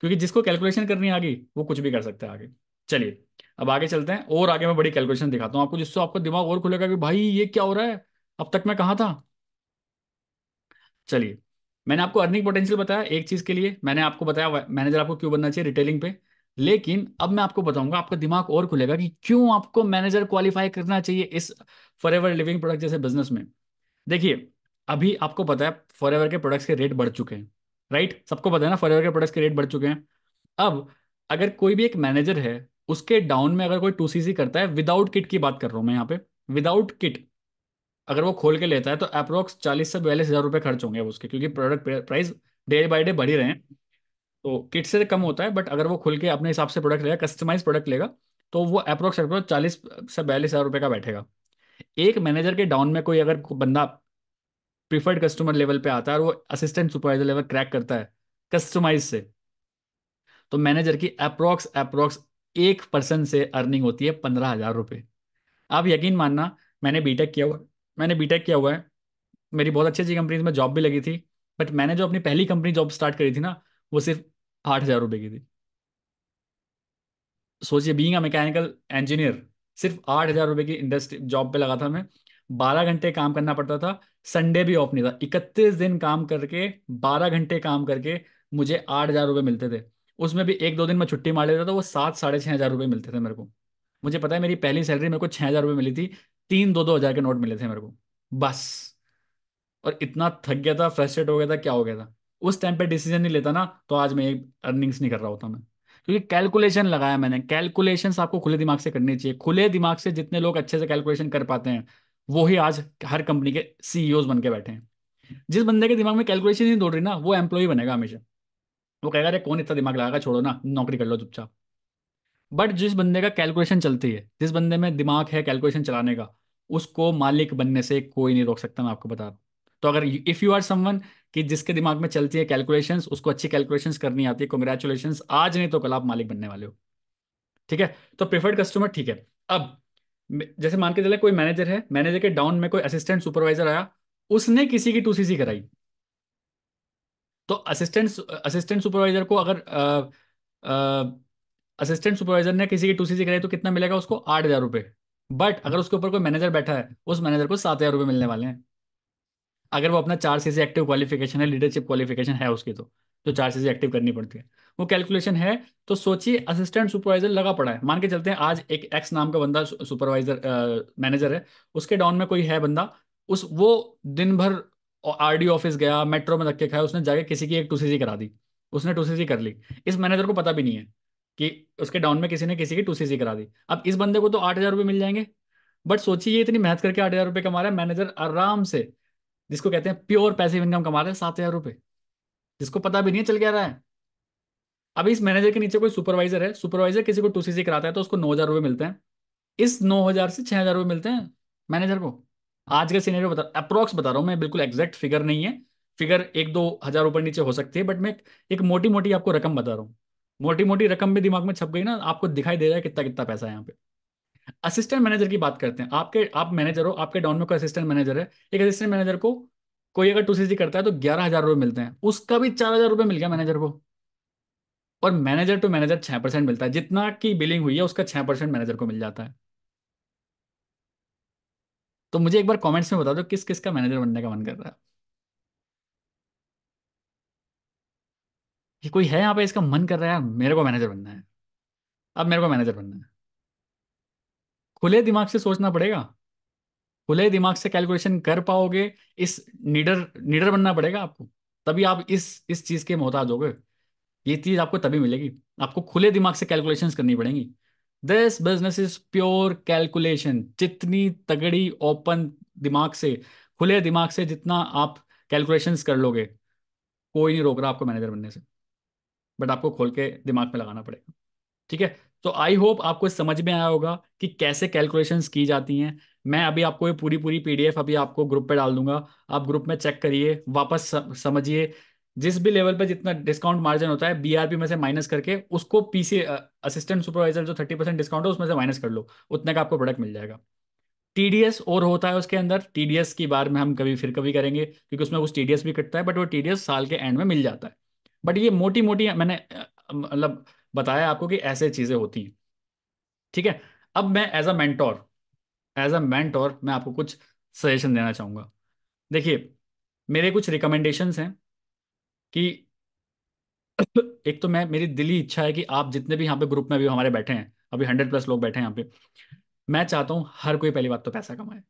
S1: क्योंकि जिसको कैलकुलेशन करनी आ गई वो कुछ भी कर सकता है आगे चलिए अब आगे चलते हैं और आगे मैं बड़ी कैलकुलेशन दिखाता हूँ आपको जिससे आपका दिमाग और खुलेगा कि भाई ये क्या हो रहा है अब तक मैं कहाँ था चलिए मैंने आपको अर्निंग पोटेंशियल बताया एक चीज के लिए मैंने आपको बताया मैनेजर आपको क्यों बनना चाहिए रिटेलिंग पे लेकिन अब मैं आपको बताऊंगा आपका दिमाग और खुलेगा कि क्यों आपको मैनेजर क्वालिफाई करना चाहिए इस फॉर एवर लिविंग प्रोडक्ट जैसे बिजनेस में देखिए अभी आपको पता है फॉर एवर के प्रोडक्ट्स के रेट बढ़ चुके हैं राइट सबको पता है ना फॉर एवर के प्रोडक्ट्स के रेट बढ़ चुके हैं अब अगर कोई भी एक मैनेजर है उसके डाउन में अगर कोई टू सी करता है विदाउट किट की बात कर रहा हूं मैं यहाँ पे विदाउट किट अगर वो खोल के लेता है तो अप्रोक्स चालीस से बयालीस हज़ार रुपये खर्च होंगे उसके क्योंकि product price day by day बढ़ी रहे हैं तो किट से कम होता है बट अगर वो खुल के अपने हिसाब से प्रोडक्ट लेगा कस्टमाइज प्रोडक्ट लेगा तो वो अप्रोक्स अप्रोक्स चालीस से बयालीस हज़ार रुपये का बैठेगा एक मैनेजर के डाउन में कोई अगर बंदा प्रीफर्ड कस्टमर लेवल पे आता है और वो असिस्टेंट सुपरवाइजर लेवल क्रैक करता है कस्टमाइज से तो मैनेजर की अप्रोक्स अप्रोक्स एक परसेंट से अर्निंग होती है पंद्रह हज़ार रुपये आप यकीन मानना मैंने बीटेक किया हुआ मैंने बीटेक किया हुआ है मेरी बहुत अच्छी अच्छी कंपनीज में जॉब भी लगी थी बट मैंने जो अपनी पहली कंपनी जॉब स्टार्ट करी थी ना वो सिर्फ आठ हज़ार रुपये की थी सोचिए बीइंग अ मैकेनिकल इंजीनियर सिर्फ आठ हज़ार रुपये की इंडस्ट्री जॉब पे लगा था मैं बारह घंटे काम करना पड़ता था संडे भी ऑफ नहीं था इकतीस दिन काम करके बारह घंटे काम करके मुझे आठ हज़ार रुपये मिलते थे उसमें भी एक दो दिन मैं छुट्टी मार लेता था वो सात साढ़े छः हज़ार रुपये मिलते थे मेरे को मुझे पता है मेरी पहली सैलरी मेरे को छः हज़ार रुपये मिली थी तीन दो दो हजार के नोट मिले थे मेरे को बस और इतना थक गया था फ्रस्ट्रेट हो गया था क्या हो गया था उस टाइम पे डिसीजन नहीं लेता ना तो आज मैं अर्निंग्स नहीं कर रहा होता मैं क्योंकि कैलकुलेशन लगाया मैंने कैलकुलेशन आपको खुले दिमाग से करनी चाहिए खुले दिमाग से जितने लोग अच्छे से कैलकुलेशन कर पाते हैं वो ही आज हर कंपनी के सीईओ e बन के बैठे हैं जिस बंदे के दिमाग में कैलकुलेशन नहीं दौड़ रही ना वो एम्प्लॉय बनेगा हमेशा वो कहेगा अरे कौन इतना दिमाग लगाएगा छोड़ो ना नौकरी कर लो चुपचाप बट जिस बंदे का कैलकुलेशन चलती है जिस बंदे में दिमाग है कैलकुलेशन चलाने का उसको मालिक बनने से कोई नहीं रोक सकता मैं आपको बता रहा हूँ तो अगर इफ़ यू आर समवन कि जिसके दिमाग में चलती है कैलकुलेशंस उसको अच्छी कैलकुलेशंस करनी आती है कॉन्ग्रेचुलेशन आज नहीं तो कल आप मालिक बनने वाले हो ठीक है तो प्रिफर्ड कस्टमर ठीक है अब जैसे मान के चले कोई मैनेजर है मैनेजर के डाउन में कोई असिस्टेंट सुपरवाइजर आया उसने किसी की टू सी कराई तो असिस्टेंट असिस्टेंट सुपरवाइजर को अगर असिस्टेंट सुपरवाइजर ने किसी की टू कराई तो कितना मिलेगा उसको आठ हज़ार रुपये बट अगर उसके ऊपर कोई मैनेजर बैठा है उस मैनेजर को सात हज़ार रुपये मिलने वाले हैं अगर वो अपना चार सी सी एक्टिव क्वालिफिकेशन है लीडरशिप क्वालिफिकेशन है उसकी तो जो तो चार सी सी एक्टिव करनी पड़ती है वो कैलकुलेशन है तो सोचिए असिस्टेंट सुपरवाइजर लगा पड़ा है मान के चलते हैं आज एक एक्स नाम का बंदा सुपरवाइजर मैनेजर है उसके डाउन में कोई है बंदा उस वो दिन भर आर ऑफिस गया मेट्रो में धक्के खाया उसने जाके किसी की एक टू सी करा दी उसने टू सी कर ली इस मैनेजर को पता भी नहीं है कि उसके डाउन में किसी ने किसी की टू सी करा दी अब इस बंदे को तो आठ हजार रुपये मिल जाएंगे बट सोचिए इतनी मेहनत करके आठ हजार रुपये कमा रहा है मैनेजर आराम से जिसको कहते हैं प्योर पैसे इनकम कमा रहे हैं सात हजार रुपये जिसको पता भी नहीं चल गया रहा है अब इस मैनेजर के नीचे कोई सुपरवाइजर है सुपरवाइजर किसी को टू सी कराता है तो उसको नौ हजार रुपये मिलते हैं इस नौ हजार से छह हजार रुपये मिलते हैं मैनेजर को आज का सीनियर बता अप्रोक्स बता रहा हूँ मैं बिल्कुल एग्जैक्ट फिगर नहीं है फिगर एक दो हजार ऊपर नीचे हो सकती है बट मैं एक मोटी मोटी आपको रकम बता रहा हूँ मोटी मोटी रकम भी दिमाग में छप गई ना आपको दिखाई दे रहा है कितना कितना पैसा है यहाँ पे असिस्टेंट मैनेजर की बात करते हैं आपके आप मैनेजर हो आपके डाउन में कोई असिस्टेंट मैनेजर है एक असिस्टेंट मैनेजर को कोई अगर टू सी करता है तो ग्यारह हजार रुपये मिलते हैं उसका भी चार हजार रुपये मिल गया मैनेजर को और मैनेजर टू मैनेजर छह परसेंट मिलता है जितना की बिलिंग हुई है उसका छह परसेंट मैनेजर को मिल जाता है तो मुझे एक बार कमेंट्स में बता दो किस किस का मैनेजर बनने का मन कर रहा है कि कोई है यहाँ पे इसका मन कर रहा है मेरे को मैनेजर बनना है अब मेरे को मैनेजर बनना है खुले दिमाग से सोचना पड़ेगा खुले दिमाग से कैलकुलेशन कर पाओगे इस नीडर नीडर बनना पड़ेगा आपको तभी आप इस इस चीज़ के मोहताज होगे ये चीज़ आपको तभी मिलेगी आपको खुले दिमाग से कैलकुलेशन करनी पड़ेंगी this business is pure calculation जितनी तगड़ी ओपन दिमाग से खुले दिमाग से जितना आप कैलकुलेशंस कर लोगे कोई नहीं रोक रहा आपको मैनेजर बनने से बट आपको खोल के दिमाग में लगाना पड़ेगा ठीक है तो आई होप आपको समझ में आया होगा कि कैसे कैलकुलेशंस की जाती हैं मैं अभी आपको ये पूरी पूरी पीडीएफ अभी आपको ग्रुप पे डाल दूंगा आप ग्रुप में चेक करिए वापस समझिए जिस भी लेवल पे जितना डिस्काउंट मार्जिन होता है बीआरपी में से माइनस करके उसको पीसी असिस्टेंट सुपरवाइजर जो थर्टी परसेंट डिस्काउंट है उसमें से माइनस कर लो उतने का आपको प्रोडक्ट मिल जाएगा टीडीएस और होता है उसके अंदर टीडीएस की बार में हम कभी फिर कभी करेंगे क्योंकि उसमें कुछ टीडीएस भी कटता है बट वो टीडीएस साल के एंड में मिल जाता है बट ये मोटी मोटी मैंने मतलब बताया आपको कि ऐसे चीज़ें होती हैं ठीक है अब मैं as a mentor as a mentor मैं आपको कुछ सजेशन देना चाहूंगा देखिए मेरे कुछ रिकमेंडेशंस हैं कि एक तो मैं मेरी दिली इच्छा है कि आप जितने भी यहाँ पे ग्रुप में अभी हमारे बैठे हैं अभी हंड्रेड प्लस लोग बैठे हैं यहाँ पे मैं चाहता हूँ हर कोई पहली बात तो पैसा कमाए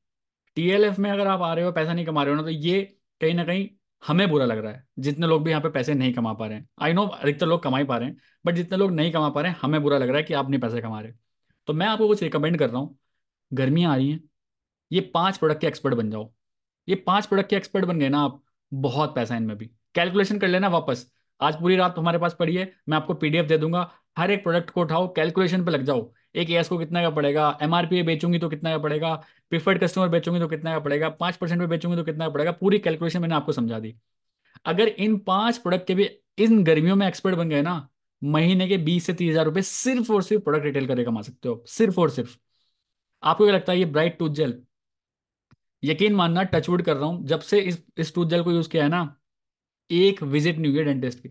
S1: टीएलएफ में अगर आप आ रहे हो पैसा नहीं कमा रहे हो ना तो ये कहीं ना कहीं हमें बुरा लग रहा है जितने लोग भी यहाँ पे पैसे नहीं कमा पा रहे हैं आई नो अधिकतर लोग कमा ही पा रहे हैं बट जितने लोग नहीं कमा पा रहे हैं हमें बुरा लग रहा है कि आप नहीं पैसे कमा रहे तो मैं आपको कुछ रिकमेंड कर रहा हूँ गर्मियाँ आ रही हैं ये पाँच प्रोडक्ट के एक्सपर्ट बन जाओ ये पाँच प्रोडक्ट के एक्सपर्ट बन गए ना आप बहुत पैसा इनमें भी कैलकुलेशन कर लेना वापस आज पूरी रात हमारे पास पड़ी है मैं आपको पीडीएफ दे दूंगा हर एक प्रोडक्ट को उठाओ कैलकुलेशन पे लग जाओ एक एस को कितना का पड़ेगा एमआरपी पे बेचूंगी तो कितना का पड़ेगा प्रीफर्ड कस्टमर बेचूंगी तो कितना का पड़ेगा पांच परसेंट पे बेचूंगी तो कितना का पड़ेगा पूरी कैलकुलेशन मैंने आपको समझा दी अगर इन पांच प्रोडक्ट के भी इन गर्मियों में एक्सपर्ट बन गए ना महीने के बीस से तीस हजार रुपए सिर्फ और सिर्फ प्रोडक्ट रिटेल करके कमा सकते हो सिर्फ और सिर्फ आपको क्या लगता है ये ब्राइट टूथ जेल यकीन मानना टचवुड कर रहा हूं जब से इस इस टूथ जेल को यूज किया है ना एक विजिट नहीं हुई डेंटिस्ट की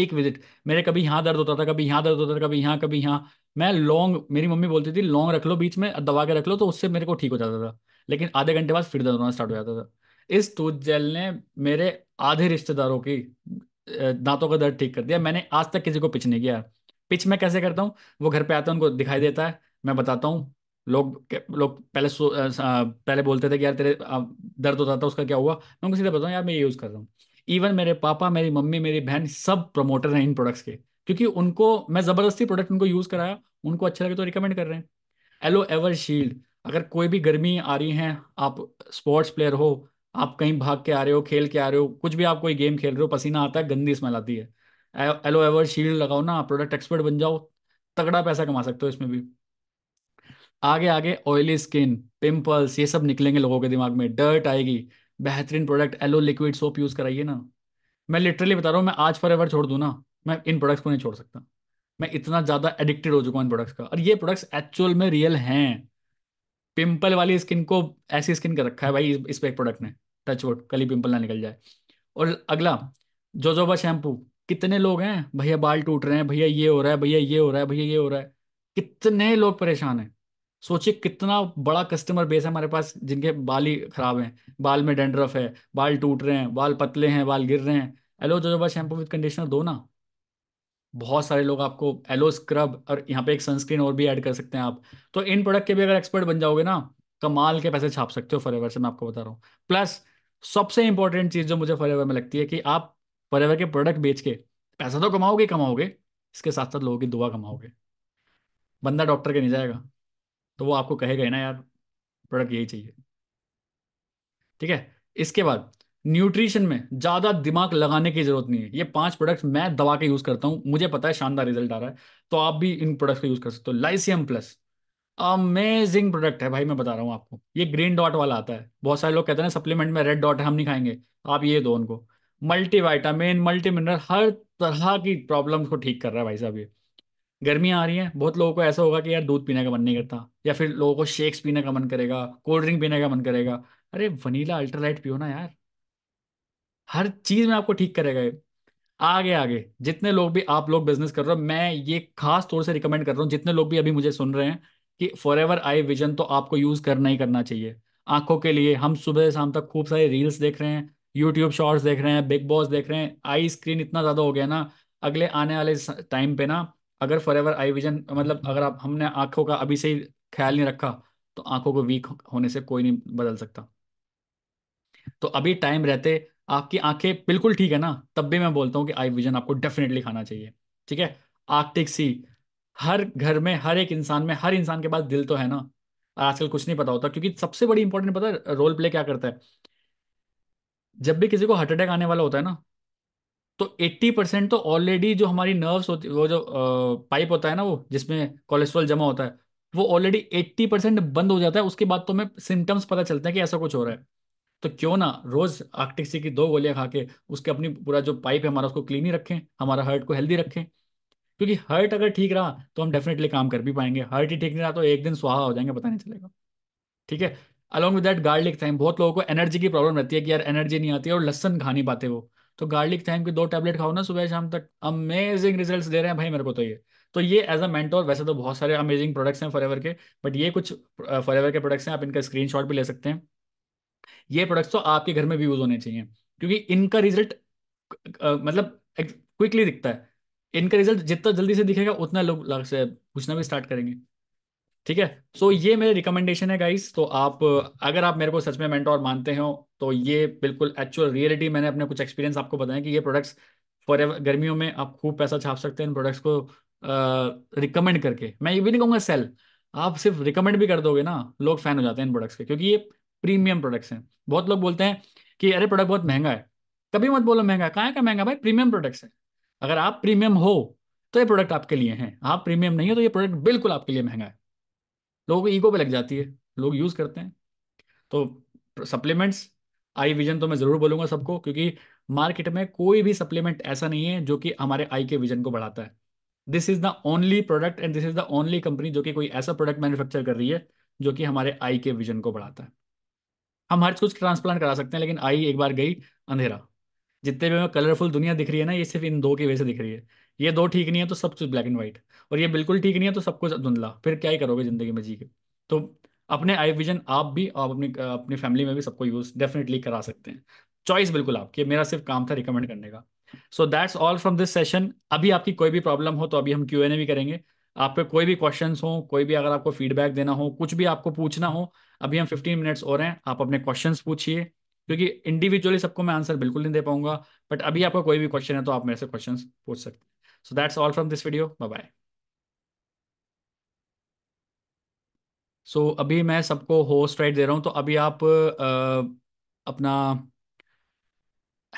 S1: एक विजिट मेरे कभी यहाँ दर्द होता था कभी यहाँ दर्द होता था कभी यहाँ कभी यहाँ मैं लॉन्ग मेरी मम्मी बोलती थी लॉन्ग रख लो बीच में दबा के रख लो तो उससे मेरे को ठीक हो जाता था लेकिन आधे घंटे बाद फिर दर्द होना स्टार्ट हो जाता था इस टूथ जेल ने मेरे आधे रिश्तेदारों की दांतों का दर्द ठीक कर दिया मैंने आज तक किसी को पिच नहीं किया पिच मैं कैसे करता हूँ वो घर पे आते हैं उनको दिखाई देता है मैं बताता हूँ लोग लोग पहले आ, पहले बोलते थे कि यार तेरे दर्द होता था उसका क्या हुआ मैं उनको सीधा बताऊँ यार मैं यूज़ कर रहा हूँ इवन मेरे पापा मेरी मम्मी मेरी बहन सब प्रमोटर हैं इन प्रोडक्ट्स के क्योंकि उनको मैं ज़बरदस्ती प्रोडक्ट उनको यूज़ कराया उनको अच्छा लगे तो रिकमेंड कर रहे हैं एलो एवर शील्ड अगर कोई भी गर्मी आ रही है आप स्पोर्ट्स प्लेयर हो आप कहीं भाग के आ रहे हो खेल के आ रहे हो कुछ भी आप कोई गेम खेल रहे हो पसीना आता है गंदी स्मेल आती है एलो एवर शील्ड लगाओ ना आप प्रोडक्ट एक्सपर्ट बन जाओ तगड़ा पैसा कमा सकते हो इसमें भी आगे आगे ऑयली स्किन पिंपल्स ये सब निकलेंगे लोगों के दिमाग में डर्ट आएगी बेहतरीन product aloe liquid soap use कराइए ना मैं लिटरली बता रहा हूँ मैं आज फॉर एवर छोड़ दू ना मैं इन प्रोडक्ट्स को नहीं छोड़ सकता मैं इतना ज़्यादा एडिक्टेड हो चुका हूँ इन प्रोडक्ट्स का और ये प्रोडक्ट्स एक्चुअल में रियल हैं पिंपल वाली स्किन को ऐसी स्किन कर रखा है भाई इस पर एक प्रोडक्ट ने टच वोट कल ही पिंपल ना निकल जाए और अगला जोजोबा शैम्पू कितने लोग हैं भैया बाल टूट रहे हैं भैया ये हो रहा है भैया ये हो रहा है भैया ये हो रहा है कितने लोग परेशान हैं सोचिए कितना बड़ा कस्टमर बेस है हमारे पास जिनके बाल ही खराब हैं बाल में डेंड्रफ है बाल टूट रहे हैं बाल पतले हैं बाल गिर रहे हैं एलो जो जोजोबा शैम्पू विद कंडीशनर दो ना बहुत सारे लोग आपको एलो स्क्रब और यहाँ पे एक सनस्क्रीन और भी ऐड कर सकते हैं आप तो इन प्रोडक्ट के भी अगर एक्सपर्ट बन जाओगे ना कमाल के पैसे छाप सकते हो फरेवर से मैं आपको बता रहा हूँ प्लस सबसे इंपॉर्टेंट चीज़ जो मुझे फरेवर में लगती है कि आप फरेवर के प्रोडक्ट बेच के पैसा तो कमाओगे कमाओगे इसके साथ साथ लोगों की दुआ कमाओगे बंदा डॉक्टर के नहीं जाएगा तो वो आपको कहेगा ना यार प्रोडक्ट यही चाहिए ठीक है इसके बाद न्यूट्रिशन में ज़्यादा दिमाग लगाने की ज़रूरत नहीं है ये पांच प्रोडक्ट्स मैं दवा के यूज़ करता हूं मुझे पता है शानदार रिजल्ट आ रहा है तो आप भी इन प्रोडक्ट्स का यूज़ कर सकते हो लाइसियम प्लस अमेजिंग प्रोडक्ट है भाई मैं बता रहा हूँ आपको ये ग्रीन डॉट वाला आता है बहुत सारे लोग कहते हैं सप्लीमेंट में रेड डॉट है हम नहीं खाएंगे आप ये दो उनको मल्टी वाइटामिन मल्टी मिनरल हर तरह की प्रॉब्लम को ठीक कर रहा है भाई साहब ये गर्मियाँ आ रही हैं बहुत लोगों को ऐसा होगा कि यार दूध पीने का मन नहीं करता या फिर लोगों को शेक्स पीने का मन करेगा कोल्ड ड्रिंक पीने का मन करेगा अरे वनीला अल्ट्रालाइट पियो ना यार हर चीज़ में आपको ठीक करेगा ये आगे आगे जितने लोग भी आप लोग बिजनेस कर रहे हो मैं ये खास तौर से रिकमेंड कर रहा हूँ जितने लोग भी अभी मुझे सुन रहे हैं कि फॉर एवर आई विजन तो आपको यूज़ करना ही करना चाहिए आंखों के लिए हम सुबह शाम तक खूब सारे रील्स देख रहे हैं यूट्यूब शॉर्ट्स देख रहे हैं बिग बॉस देख रहे हैं आई स्क्रीन इतना ज़्यादा हो गया ना अगले आने वाले टाइम पे ना अगर फॉर एवर आई विजन मतलब अगर आप हमने आंखों का अभी से ही ख्याल नहीं रखा तो आंखों को वीक होने से कोई नहीं बदल सकता तो अभी टाइम रहते आपकी आंखें बिल्कुल ठीक है ना तब भी मैं बोलता हूँ कि आई विजन आपको डेफिनेटली खाना चाहिए ठीक है आर्टिक सी हर घर में हर एक इंसान में हर इंसान के पास दिल तो है ना आजकल कुछ नहीं पता होता क्योंकि सबसे बड़ी इंपॉर्टेंट पता है रोल प्ले क्या करता है जब भी किसी को हार्ट अटैक आने वाला होता है ना तो 80 परसेंट तो ऑलरेडी जो हमारी नर्व्स होती वो जो आ, पाइप होता है ना वो जिसमें कोलेस्ट्रॉल जमा होता है वो ऑलरेडी 80 परसेंट बंद हो जाता है उसके बाद तो हमें सिम्टम्स पता चलते हैं कि ऐसा कुछ हो रहा है तो क्यों ना रोज आर्टिक सी की दो गोलियां खा के उसके अपनी पूरा जो पाइप है हमारा उसको क्लीन ही रखें हमारा हर्ट को हेल्दी रखें क्योंकि हर्ट अगर ठीक रहा तो हम डेफिनेटली काम कर भी पाएंगे हर्ट ही ठीक नहीं रहा तो एक दिन सुहा हो जाएंगे पता नहीं चलेगा ठीक है along with that garlic thyme बहुत लोगों को एनर्जी की प्रॉब्लम रहती है कि यार एनर्जी नहीं आती है और लसन खा नहीं पाते वो तो गार्लिक थैम के दो टैबलेट खाओ ना सुबह शाम तक अमेजिंग रिजल्ट्स दे रहे हैं भाई मेरे को तो ये तो ये एज अ मेंटोर वैसे तो बहुत सारे अमेजिंग प्रोडक्ट्स हैं फॉर के बट ये कुछ फॉर के प्रोडक्ट्स हैं आप इनका स्क्रीन भी ले सकते हैं ये प्रोडक्ट्स तो आपके घर में भी यूज होने चाहिए क्योंकि इनका रिजल्ट मतलब क्विकली दिखता है इनका रिजल्ट जितना जल्दी से दिखेगा उतना लोग से पूछना भी स्टार्ट करेंगे ठीक है सो ये मेरे रिकमेंडेशन है गाइस तो आप अगर आप मेरे को सच में मेंटोर मानते हो तो ये बिल्कुल एक्चुअल रियलिटी मैंने अपने कुछ एक्सपीरियंस आपको बताया कि ये प्रोडक्ट्स फॉर गर्मियों में आप खूब पैसा छाप सकते हैं इन प्रोडक्ट्स को रिकमेंड करके मैं ये भी नहीं कहूँगा सेल आप सिर्फ रिकमेंड भी कर दोगे ना लोग फैन हो जाते हैं इन प्रोडक्ट्स के क्योंकि ये प्रीमियम प्रोडक्ट्स हैं बहुत लोग बोलते हैं कि अरे प्रोडक्ट बहुत महंगा है कभी मत बोलो महंगा कहाँ का महंगा भाई प्रीमियम प्रोडक्ट्स हैं अगर आप प्रीमियम हो तो ये प्रोडक्ट आपके लिए हैं आप प्रीमियम नहीं हो तो ये प्रोडक्ट बिल्कुल आपके लिए महंगा है लोगों को ईगो पे लग जाती है लोग यूज़ करते हैं तो सप्लीमेंट्स आई विजन तो मैं ज़रूर बोलूंगा सबको क्योंकि मार्केट में कोई भी सप्लीमेंट ऐसा नहीं है जो कि हमारे आई के विजन को बढ़ाता है this is the only product and this is the only company जो कि कोई ऐसा प्रोडक्ट मैन्युफैक्चर कर रही है जो कि हमारे आई के विजन को बढ़ाता है हम हर कुछ ट्रांसप्लांट करा सकते हैं लेकिन आई एक बार गई अंधेरा जितने भी कलरफुल दुनिया दिख रही है ना ये सिर्फ इन दो की वजह से दिख रही है ये दो ठीक नहीं है तो सब कुछ ब्लैक एंड व्हाइट और ये बिल्कुल ठीक नहीं है तो सब कुछ धुंधला फिर क्या ही करोगे जिंदगी में जी के तो अपने आई विजन आप भी आप अपनी अपनी फैमिली में भी सबको यूज डेफिनेटली करा सकते हैं चॉइस बिल्कुल आपकी मेरा सिर्फ काम था रिकमेंड करने का so that's all from this session अभी आपकी कोई भी प्रॉब्लम हो तो अभी हम क्यू एन ए भी करेंगे आप पे कोई भी क्वेश्चन हो कोई भी अगर आपको फीडबैक देना हो कुछ भी आपको पूछना हो अभी हम फिफ्टीन मिनट्स और हैं आप अपने क्वेश्चन पूछिए क्योंकि इंडिविजुअली सबको मैं आंसर बिल्कुल नहीं दे पाऊंगा बट अभी आपका कोई भी क्वेश्चन है तो आप मेरे से क्वेश्चन पूछ सकते हैं So that's all from this video. Bye bye. So so, अभी मैं सबको होस्ट राइट दे रहा हूँ तो अभी आप आ, अपना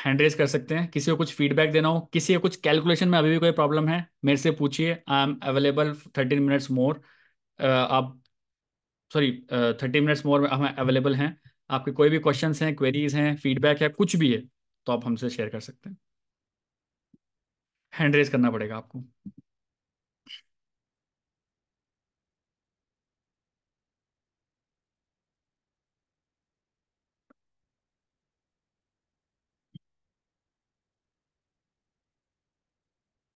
S1: हैंड रेज कर सकते हैं किसी को कुछ फीडबैक देना हो किसी को कुछ कैलकुलेशन में अभी भी कोई प्रॉब्लम है मेरे से पूछिए I am available thirteen minutes more आप सॉरी थर्टी मिनट्स मोर हम अवेलेबल हैं आपके कोई भी क्वेश्चंस हैं क्वेरीज हैं फीडबैक है कुछ भी है तो आप हमसे शेयर कर सकते हैं हैंड रेज करना पड़ेगा आपको